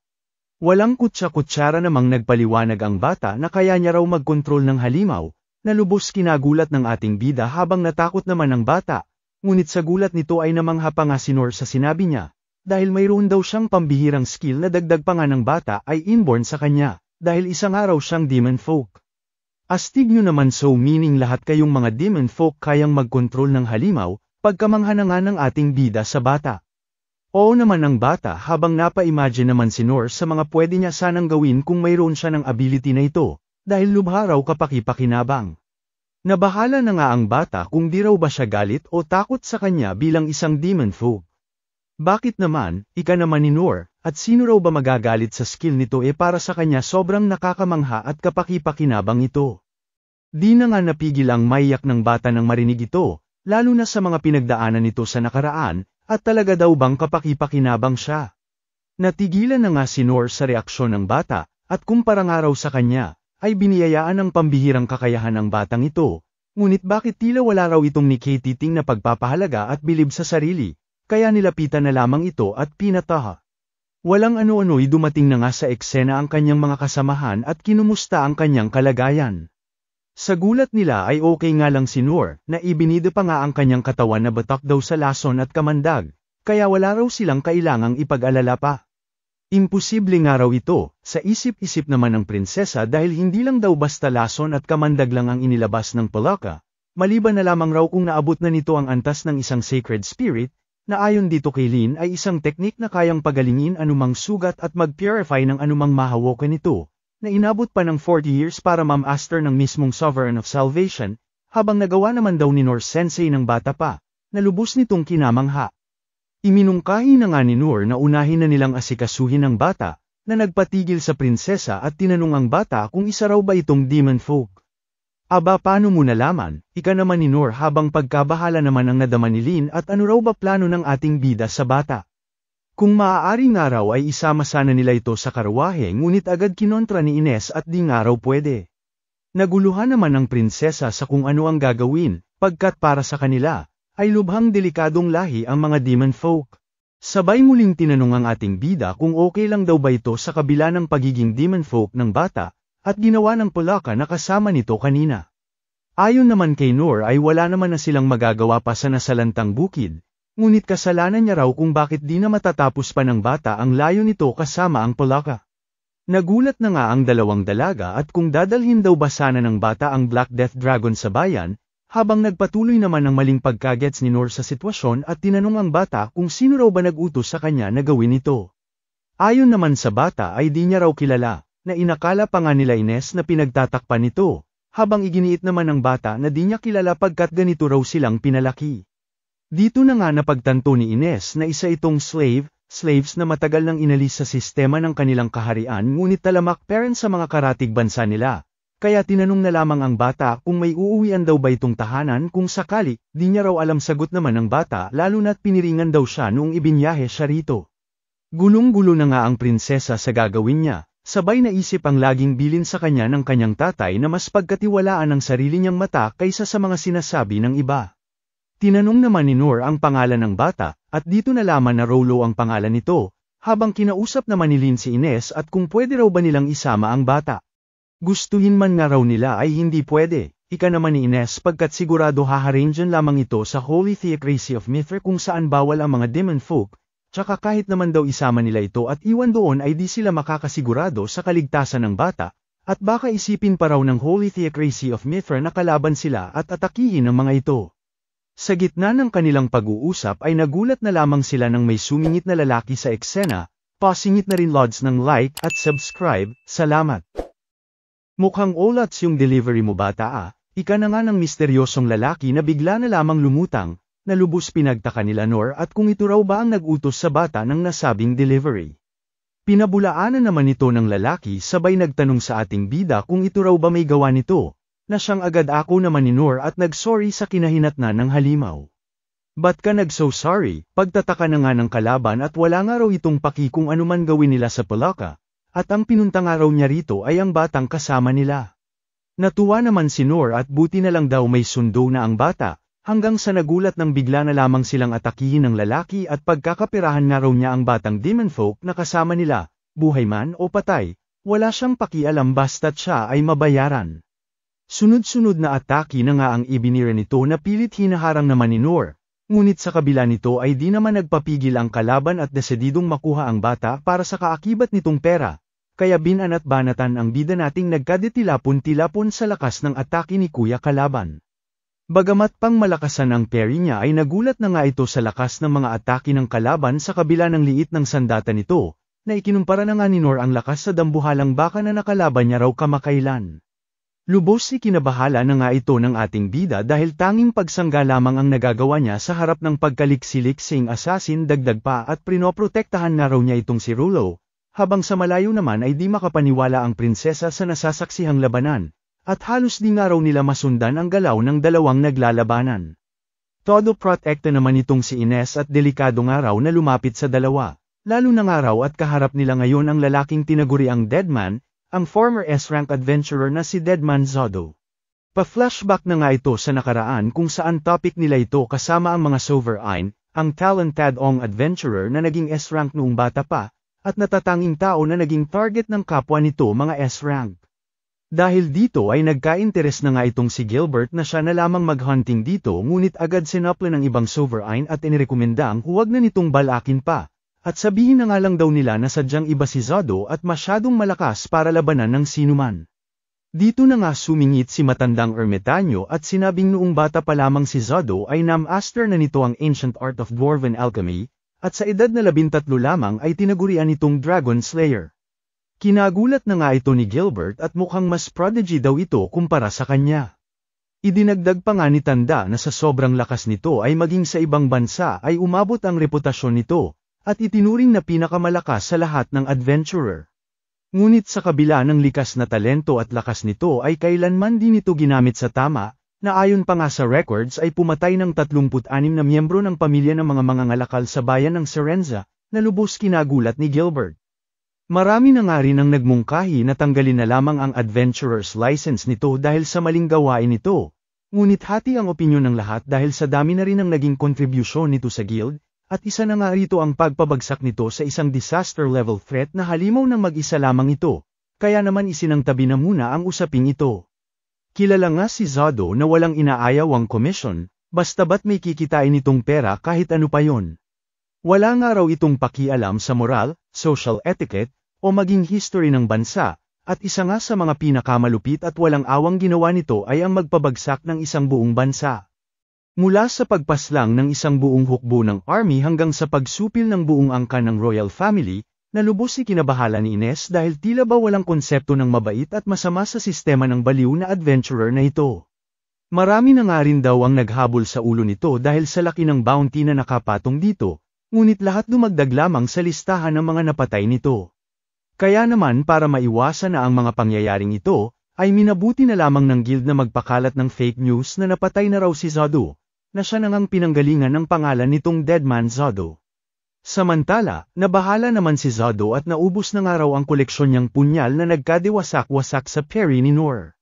Walang kutsa-kutsara namang nagpaliwanag ang bata na kaya niya raw magkontrol ng halimaw, na lubos kinagulat ng ating bida habang natakot naman ang bata, ngunit sa gulat nito ay namangha pa nga Nor sa sinabi niya, dahil mayroon daw siyang pambihirang skill na dagdag pa nga ng bata ay inborn sa kanya, dahil isang araw siyang demon folk. Astig nyo naman so meaning lahat kayong mga demon folk kayang magkontrol ng halimaw, pagkamangha nga ng ating bida sa bata. Oo naman ang bata habang napa-imagine naman si Nor sa mga pwede niya sanang gawin kung mayroon siya ng ability na ito, dahil lubha raw kapaki Nabahala na nga ang bata kung di raw ba siya galit o takot sa kanya bilang isang demon foe. Bakit naman, ika naman ni Nor, at sino raw ba magagalit sa skill nito e eh para sa kanya sobrang nakakamangha at kapakipakinabang ito. Di na nga napigil ang maiyak ng bata nang marinig ito, lalo na sa mga pinagdaanan nito sa nakaraan, at talaga daw bang kapakipakinabang siya? Natigilan na nga si Nor sa reaksyon ng bata, at kumpara nga raw sa kanya, ay biniyayaan ang pambihirang kakayahan ng batang ito, ngunit bakit tila wala raw itong ni Katie Ting na pagpapahalaga at bilib sa sarili, kaya nilapitan na lamang ito at pinataha. Walang ano-ano'y dumating na nga sa eksena ang kanyang mga kasamahan at kinumusta ang kanyang kalagayan. Sa gulat nila ay okay nga lang si Noor, na ibinida pa nga ang kanyang katawan na batak daw sa lason at kamandag, kaya wala raw silang kailangang ipag-alala pa. Imposible nga raw ito, sa isip-isip naman ng prinsesa dahil hindi lang daw basta lason at kamandag lang ang inilabas ng palaka, maliban na lamang raw kung naabot na nito ang antas ng isang sacred spirit, na ayon dito kay Lin ay isang teknik na kayang pagalingin anumang sugat at mag-purify ng anumang mahawakan nito, na inabot pa ng 40 years para mamaster ng mismong Sovereign of Salvation, habang nagawa naman daw ni Nor Sensei ng bata pa, na lubos nitong kinamangha. Iminungkahi na nga ni Noor na unahin na nilang asikasuhin ang bata, na nagpatigil sa prinsesa at tinanong ang bata kung isa raw ba itong demon folk. Aba paano mo nalaman, ika naman ni Noor habang pagkabahala naman ang nadama ni Lin at ano raw ba plano ng ating bida sa bata. Kung maaaring araw ay isama sana nila ito sa karwahe ngunit agad kinontra ni Ines at ding araw pwede. Naguluhan naman ang prinsesa sa kung ano ang gagawin, pagkat para sa kanila, ay lubhang delikadong lahi ang mga demon folk. Sabay muling tinanong ang ating bida kung okay lang daw ba ito sa kabila ng pagiging demon folk ng bata, at ginawa ng pulaka na kasama nito kanina. Ayon naman kay Noor ay wala naman na silang magagawa pa sa nasalantang bukid, Ngunit kasalanan niya raw kung bakit di na matatapos pa ng bata ang layo nito kasama ang Polaka. Nagulat na nga ang dalawang dalaga at kung dadalhin daw ba sana ng bata ang Black Death Dragon sa bayan, habang nagpatuloy naman ang maling pagkagets ni Nor sa sitwasyon at tinanong ang bata kung sino raw ba nag-utos sa kanya na gawin ito. Ayon naman sa bata ay di niya raw kilala, na inakala pa nga nila Ines na pinagtatakpan nito, habang iginiit naman ng bata na di niya kilala pagkat ganito raw silang pinalaki. Dito na nga napagtanto ni Ines na isa itong slave, slaves na matagal nang inalis sa sistema ng kanilang kaharian ngunit talamak parent sa mga karatig bansa nila. Kaya tinanong na lamang ang bata kung may uuwian daw ba itong tahanan kung sakali, di niya raw alam sagot naman ng bata lalo na't piniringan daw siya noong ibinyahe siya rito. Gulong-gulo na nga ang prinsesa sa gagawin niya, sabay na isip ang laging bilin sa kanya ng kanyang tatay na mas pagkatiwalaan ang sarili niyang mata kaysa sa mga sinasabi ng iba. Tinanong naman ni Noor ang pangalan ng bata, at dito nalaman na Rolo ang pangalan nito, habang kinausap naman ni Lin si Ines at kung pwede raw ba nilang isama ang bata. Gustuhin man nga raw nila ay hindi pwede, ika naman ni Ines pagkat sigurado haharangin lamang ito sa Holy Theocracy of Mithra kung saan bawal ang mga demon folk, tsaka kahit naman daw isama nila ito at iwan doon ay di sila makakasigurado sa kaligtasan ng bata, at baka isipin pa raw ng Holy Theocracy of Mithra na kalaban sila at atakihin ang mga ito. Sa gitna ng kanilang pag-uusap ay nagulat na lamang sila ng may sumingit na lalaki sa eksena, pasingit na rin lods ng like at subscribe, salamat. Mukhang olats yung delivery mo bata ah, ika na nga ng misteryosong lalaki na bigla na lamang lumutang, nalubos pinagtaka nila Nor at kung ito raw ba ang nagutos sa bata ng nasabing delivery. Pinabulaanan naman ito ng lalaki sabay nagtanong sa ating bida kung ito raw ba may gawa nito, na siyang agad ako na maninur at nagsorry sa kinahinatnan ng halimaw. Ba't ka nag so sorry, pagtataka na nga ng kalaban at wala nga raw itong paki kung anuman gawin nila sa palaka, at ang pinunta nga raw niya rito ay ang batang kasama nila. Natuwa naman si Noor at buti na lang daw may sundo na ang bata, hanggang sa nagulat nang bigla na lamang silang atakihin ng lalaki at pagkakapirahan nga raw niya ang batang demon folk na kasama nila, buhay man o patay, wala siyang pakialam basta't siya ay mabayaran. Sunod-sunod na atake na nga ang ibinira nito na pilit hinaharang naman ni Noor. ngunit sa kabila nito ay di naman nagpapigil ang kalaban at desididong makuha ang bata para sa kaakibat nitong pera, kaya binan at banatan ang bida nating nagkadetilapon-tilapon sa lakas ng atake ni Kuya Kalaban. Bagamat pang malakasan ang peri niya ay nagulat na nga ito sa lakas ng mga atake ng kalaban sa kabila ng liit ng sandata nito, na ikinumpara na nga ni Nor ang lakas sa dambuhalang baka na nakalaban niya raw kamakailan. Lubos si kinabahala na nga ito ng ating bida dahil tanging pagsangga lamang ang nagagawa niya sa harap ng pagkaliksiliksing assassin dagdag pa at prinoprotektahan na raw niya itong si Rulo, habang sa malayo naman ay di makapaniwala ang prinsesa sa nasasaksihang labanan, at halos di nga raw nila masundan ang galaw ng dalawang naglalabanan. Todo protekta naman itong si Ines at delikado nga raw na lumapit sa dalawa, lalo na nga raw at kaharap nila ngayon ang lalaking tinaguriang deadman, ang former S-rank adventurer na si Deadman Zodo. Pa-flashback na nga ito sa nakaraan kung saan topic nila ito kasama ang mga Sovereign, ang talented ong adventurer na naging S-rank noong bata pa, at natatanging tao na naging target ng kapwa nito mga S-rank. Dahil dito ay nagka interest na nga itong si Gilbert na siya na lamang mag-hunting dito ngunit agad sinaple ng ibang sovereign at inirekomenda ang huwag na nitong balakin pa, at sabihin na nga lang daw nila na sadyang iba si Zado at masyadong malakas para labanan ng sinuman. Dito na nga sumingit si matandang ermitanyo at sinabing noong bata pa lamang si Zado ay namaster na nito ang Ancient Art of Dwarven Alchemy, at sa edad na labintatlo lamang ay tinagurian nitong Dragon Slayer. Kinagulat na nga ito ni Gilbert at mukhang mas prodigy daw ito kumpara sa kanya. Idinagdag pa nga ni Tanda na sa sobrang lakas nito ay maging sa ibang bansa ay umabot ang reputasyon nito, at itinuring na pinakamalakas sa lahat ng adventurer. Ngunit sa kabila ng likas na talento at lakas nito ay kailanman din ito ginamit sa tama, na ayon pa nga sa records ay pumatay ng 36 na miyembro ng pamilya ng mga mangangalakal sa bayan ng Serenza, na lubos kinagulat ni Gilbert. Marami na nga rin ang nagmungkahi na tanggalin na lamang ang adventurer's license nito dahil sa maling gawain nito, ngunit hati ang opinion ng lahat dahil sa dami na rin ang naging kontribusyon nito sa guild, at isa na nga rito ang pagpabagsak nito sa isang disaster level threat na halimaw ng mag-isa lamang ito, kaya naman isinangtabi na muna ang usaping ito. Kilala nga si Zado na walang inaayaw ang komisyon, basta ba't may kikitain itong pera kahit ano pa yon. Wala nga raw itong pakialam sa moral, social etiquette, o maging history ng bansa, at isa nga sa mga pinakamalupit at walang awang ginawa nito ay ang magpabagsak ng isang buong bansa. Mula sa pagpaslang ng isang buong hukbo ng army hanggang sa pagsupil ng buong angkan ng royal family, nalubos si kinabahala ni Ines dahil tila ba walang konsepto ng mabait at masama sa sistema ng baliw na adventurer na ito. Marami na nga rin daw ang naghabol sa ulo nito dahil sa laki ng bounty na nakapatong dito, ngunit lahat dumagdag lamang sa listahan ng mga napatay nito. Kaya naman para maiwasan na ang mga pangyayaring ito, ay minabuti na lamang ng guild na magpakalat ng fake news na napatay na raw si Zadu, na siya nang ang pinanggalingan ng pangalan nitong Deadman Zodo. Samantala, nabahala naman si Zodo at naubos na nga raw ang koleksyon niyang punyal na nagkadiwasak-wasak sa Perry ni Noor.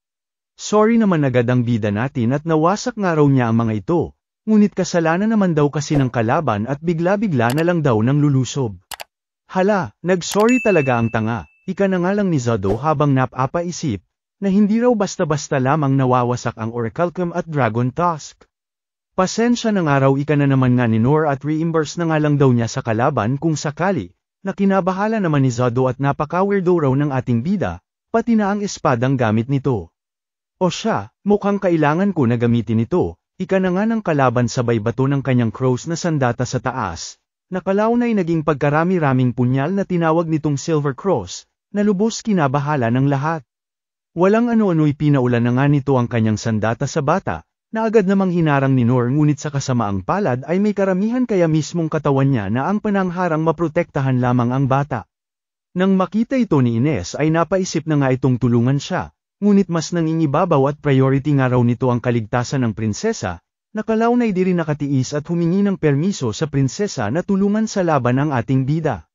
Sorry naman agad ang bida natin at nawasak nga raw niya ang mga ito, ngunit kasalanan naman daw kasi ng kalaban at bigla-bigla na lang daw ng lulusob. Hala, nag-sorry talaga ang tanga, ika na nga lang ni Zodo habang napapaisip, na hindi raw basta-basta lamang nawawasak ang Oracalcum at Dragon Tusk. Pasensya ng araw ika na naman nga ni Noor at reimburse na nga lang daw niya sa kalaban kung sakali, na kinabahala naman ni Zado at napaka-weirdo raw ng ating bida, pati na ang espadang gamit nito. O siya, mukhang kailangan ko na gamitin ito, ika na nga ng kalaban sabay bato ng kanyang crows na sandata sa taas, na'y naging pagkarami-raming punyal na tinawag nitong Silver Cross, na lubos kinabahala ng lahat. Walang ano-ano'y pinaulan na nga nito ang kanyang sandata sa bata, na agad namang hinarang ni Nor ngunit sa kasamaang palad ay may karamihan kaya mismong katawan niya na ang panangharang maprotektahan lamang ang bata. Nang makita ito ni Ines ay napaisip na nga itong tulungan siya, ngunit mas nangingibabaw at priority nga raw nito ang kaligtasan ng prinsesa, nakalaw na di nakatiis at humingi ng permiso sa prinsesa na tulungan sa laban ang ating bida.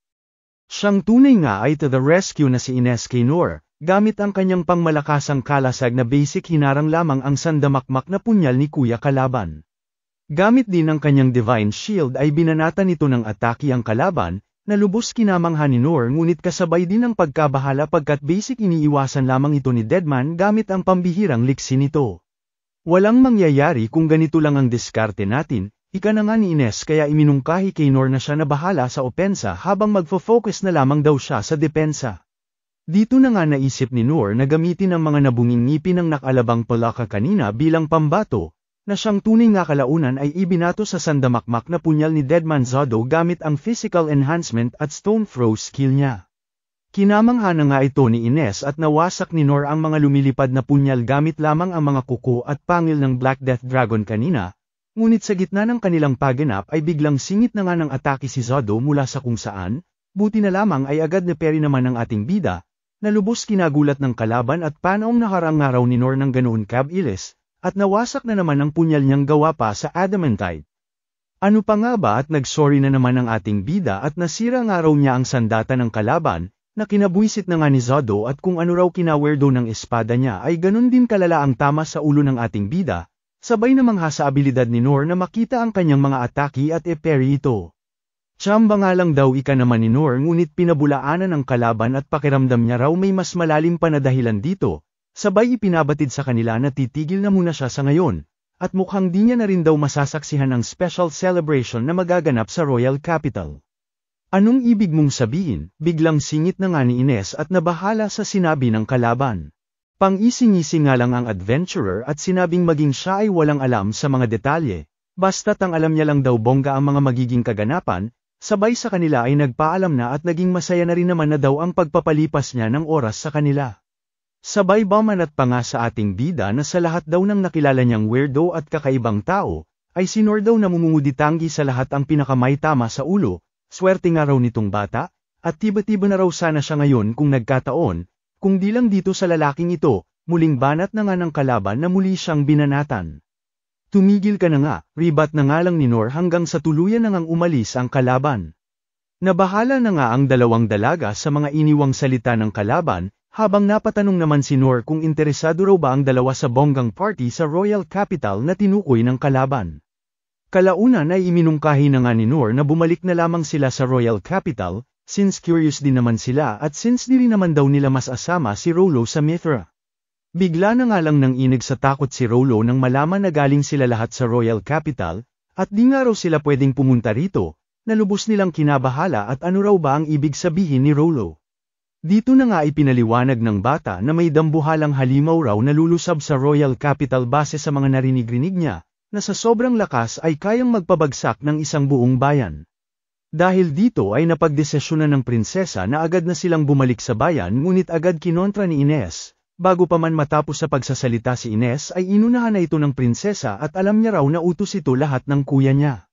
Siyang tunay nga ay to the rescue na si Ines kay Nor, Gamit ang kanyang pangmalakasang kalasag na basic hinarang lamang ang sandamakmak na punyal ni Kuya Kalaban. Gamit din ang kanyang Divine Shield ay binanatan ito ng ataki ang kalaban, na lubos kinamangha ni Noor ngunit kasabay din ang pagkabahala pagkat basic iniiwasan lamang ito ni Deadman gamit ang pambihirang liksi nito. Walang mangyayari kung ganito lang ang diskarte natin, ika na nga ni Ines kaya iminungkahi kay Nor na siya na bahala sa opensa habang magfo-focus na lamang daw siya sa depensa. Dito na nga naisip ni Noor na gamitin ang mga nabunging ngipin ng nakalabang palaka kanina bilang pambato, na siyang tunay nga kalaunan ay ibinato sa sandamakmak na punyal ni Deadman Zado gamit ang physical enhancement at stone throw skill niya. Kinamangha na nga ito ni Ines at nawasak ni Noor ang mga lumilipad na punyal gamit lamang ang mga kuko at pangil ng Black Death Dragon kanina, ngunit sa gitna ng kanilang paganap ay biglang singit na nga ng atake si Zado mula sa kung saan, buti na lamang ay agad na peri naman ang ating bida, na lubos kinagulat ng kalaban at panaong naharang araw ni Nor ng ganoon kabilis, at nawasak na naman ang punyal niyang gawa pa sa adamantite. Ano pa nga ba at nagsorry na naman ang ating bida at nasira nga raw niya ang sandata ng kalaban, na kinabuisit na nga ni Zado at kung ano raw kinawerdo ng espada niya ay ganun din kalala ang tama sa ulo ng ating bida, sabay namang hasa abilidad ni Nor na makita ang kanyang mga ataki at eperi ito. Chamba nga lang daw ika naman ni maninor ngunit pinabulaanan ang kalaban at pakiramdam niya raw may mas malalim pa na dahilan dito, sabay ipinabatid sa kanila na titigil na muna siya sa ngayon, at mukhang di niya na rin daw masasaksihan ang special celebration na magaganap sa Royal Capital. Anong ibig mong sabihin, biglang singit na nga ni Ines at nabahala sa sinabi ng kalaban. Pang-isingisi nga lang ang adventurer at sinabing maging siya ay walang alam sa mga detalye, basta't ang alam niya lang daw bongga ang mga magiging kaganapan, Sabay sa kanila ay nagpaalam na at naging masaya na rin naman na daw ang pagpapalipas niya ng oras sa kanila. Sabay ba man at pa nga sa ating bida na sa lahat daw ng nakilala niyang weirdo at kakaibang tao, ay sinor daw namumunguditanggi sa lahat ang pinakamay tama sa ulo, swerte nga raw nitong bata, at tiba-tiba na raw sana siya ngayon kung nagkataon, kung di lang dito sa lalaking ito, muling banat na nga ng kalaban na muli siyang binanatan. Tumigil ka na nga, ribat na nga lang ni Nor hanggang sa tuluyan na ngang umalis ang kalaban. Nabahala na nga ang dalawang dalaga sa mga iniwang salita ng kalaban, habang napatanong naman si Nor kung interesado raw ba ang dalawa sa bonggang party sa Royal Capital na tinukoy ng kalaban. Kalaunan ay iminungkahi na nga ni Nor na bumalik na lamang sila sa Royal Capital, since curious din naman sila at since di rin naman daw nila mas asama si Rolo sa Mithra. Bigla na nga lang nang inig sa takot si Rolo nang malaman na galing sila lahat sa Royal Capital, at di nga raw sila pwedeng pumunta rito, na lubos nilang kinabahala at ano raw ba ang ibig sabihin ni Rolo. Dito na nga ipinaliwanag ng bata na may dambuhalang halimaw raw na lulusab sa Royal Capital base sa mga narinig-rinig niya, na sa sobrang lakas ay kayang magpabagsak ng isang buong bayan. Dahil dito ay napagdesisyonan ng prinsesa na agad na silang bumalik sa bayan ngunit agad kinontra ni Ines, Bago pa man matapos sa pagsasalita si Ines ay inunahan na ito ng prinsesa at alam niya raw na utos ito lahat ng kuya niya.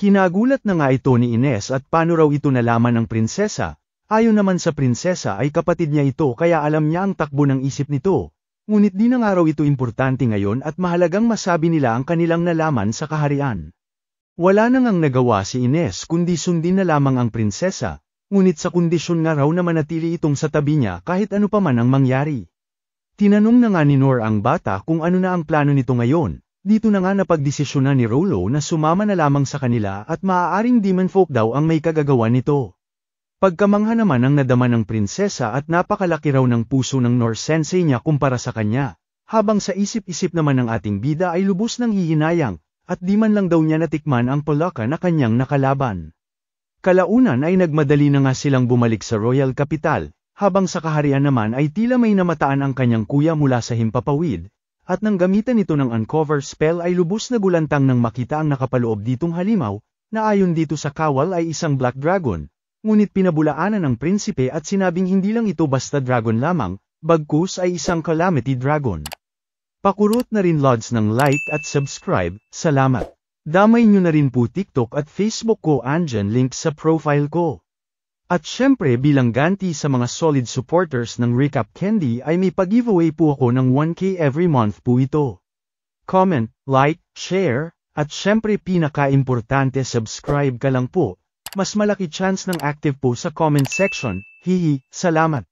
Kinagulat na nga ito ni Ines at paano raw ito nalaman ng prinsesa, ayon naman sa prinsesa ay kapatid niya ito kaya alam niya ang takbo ng isip nito, ngunit di na nga raw ito importante ngayon at mahalagang masabi nila ang kanilang nalaman sa kaharian. Wala nang ang nagawa si Ines kundi sundin na lamang ang prinsesa, ngunit sa kondisyon nga raw na manatili itong sa tabi niya kahit ano pa man ang mangyari. Tinanong na nga ni Nor ang bata kung ano na ang plano nito ngayon, dito na nga napagdesisyonan ni Rolo na sumama na lamang sa kanila at maaaring demon folk daw ang may kagagawa nito. Pagkamangha naman ang nadama ng prinsesa at napakalaki raw ng puso ng Nor sensei niya kumpara sa kanya, habang sa isip-isip naman ng ating bida ay lubos ng hihinayang, at di man lang daw niya natikman ang palaka na kanyang nakalaban. Kalaunan ay nagmadali na nga silang bumalik sa Royal Capital, habang sa kaharian naman ay tila may namataan ang kanyang kuya mula sa himpapawid, at nang gamitan ito ng uncover spell ay lubos na gulantang nang makita ang nakapaloob ditong halimaw, na ayon dito sa kawal ay isang black dragon, ngunit pinabulaanan ng prinsipe at sinabing hindi lang ito basta dragon lamang, bagkus ay isang calamity dragon. Pakurot na rin lods ng like at subscribe, salamat. Damay nyo na rin po TikTok at Facebook ko andyan link sa profile ko. At syempre bilang ganti sa mga solid supporters ng Recap Candy ay may pag-giveaway po ako ng 1k every month po ito. Comment, like, share, at syempre pinaka-importante subscribe ka lang po, mas malaki chance ng active po sa comment section, hihi, salamat.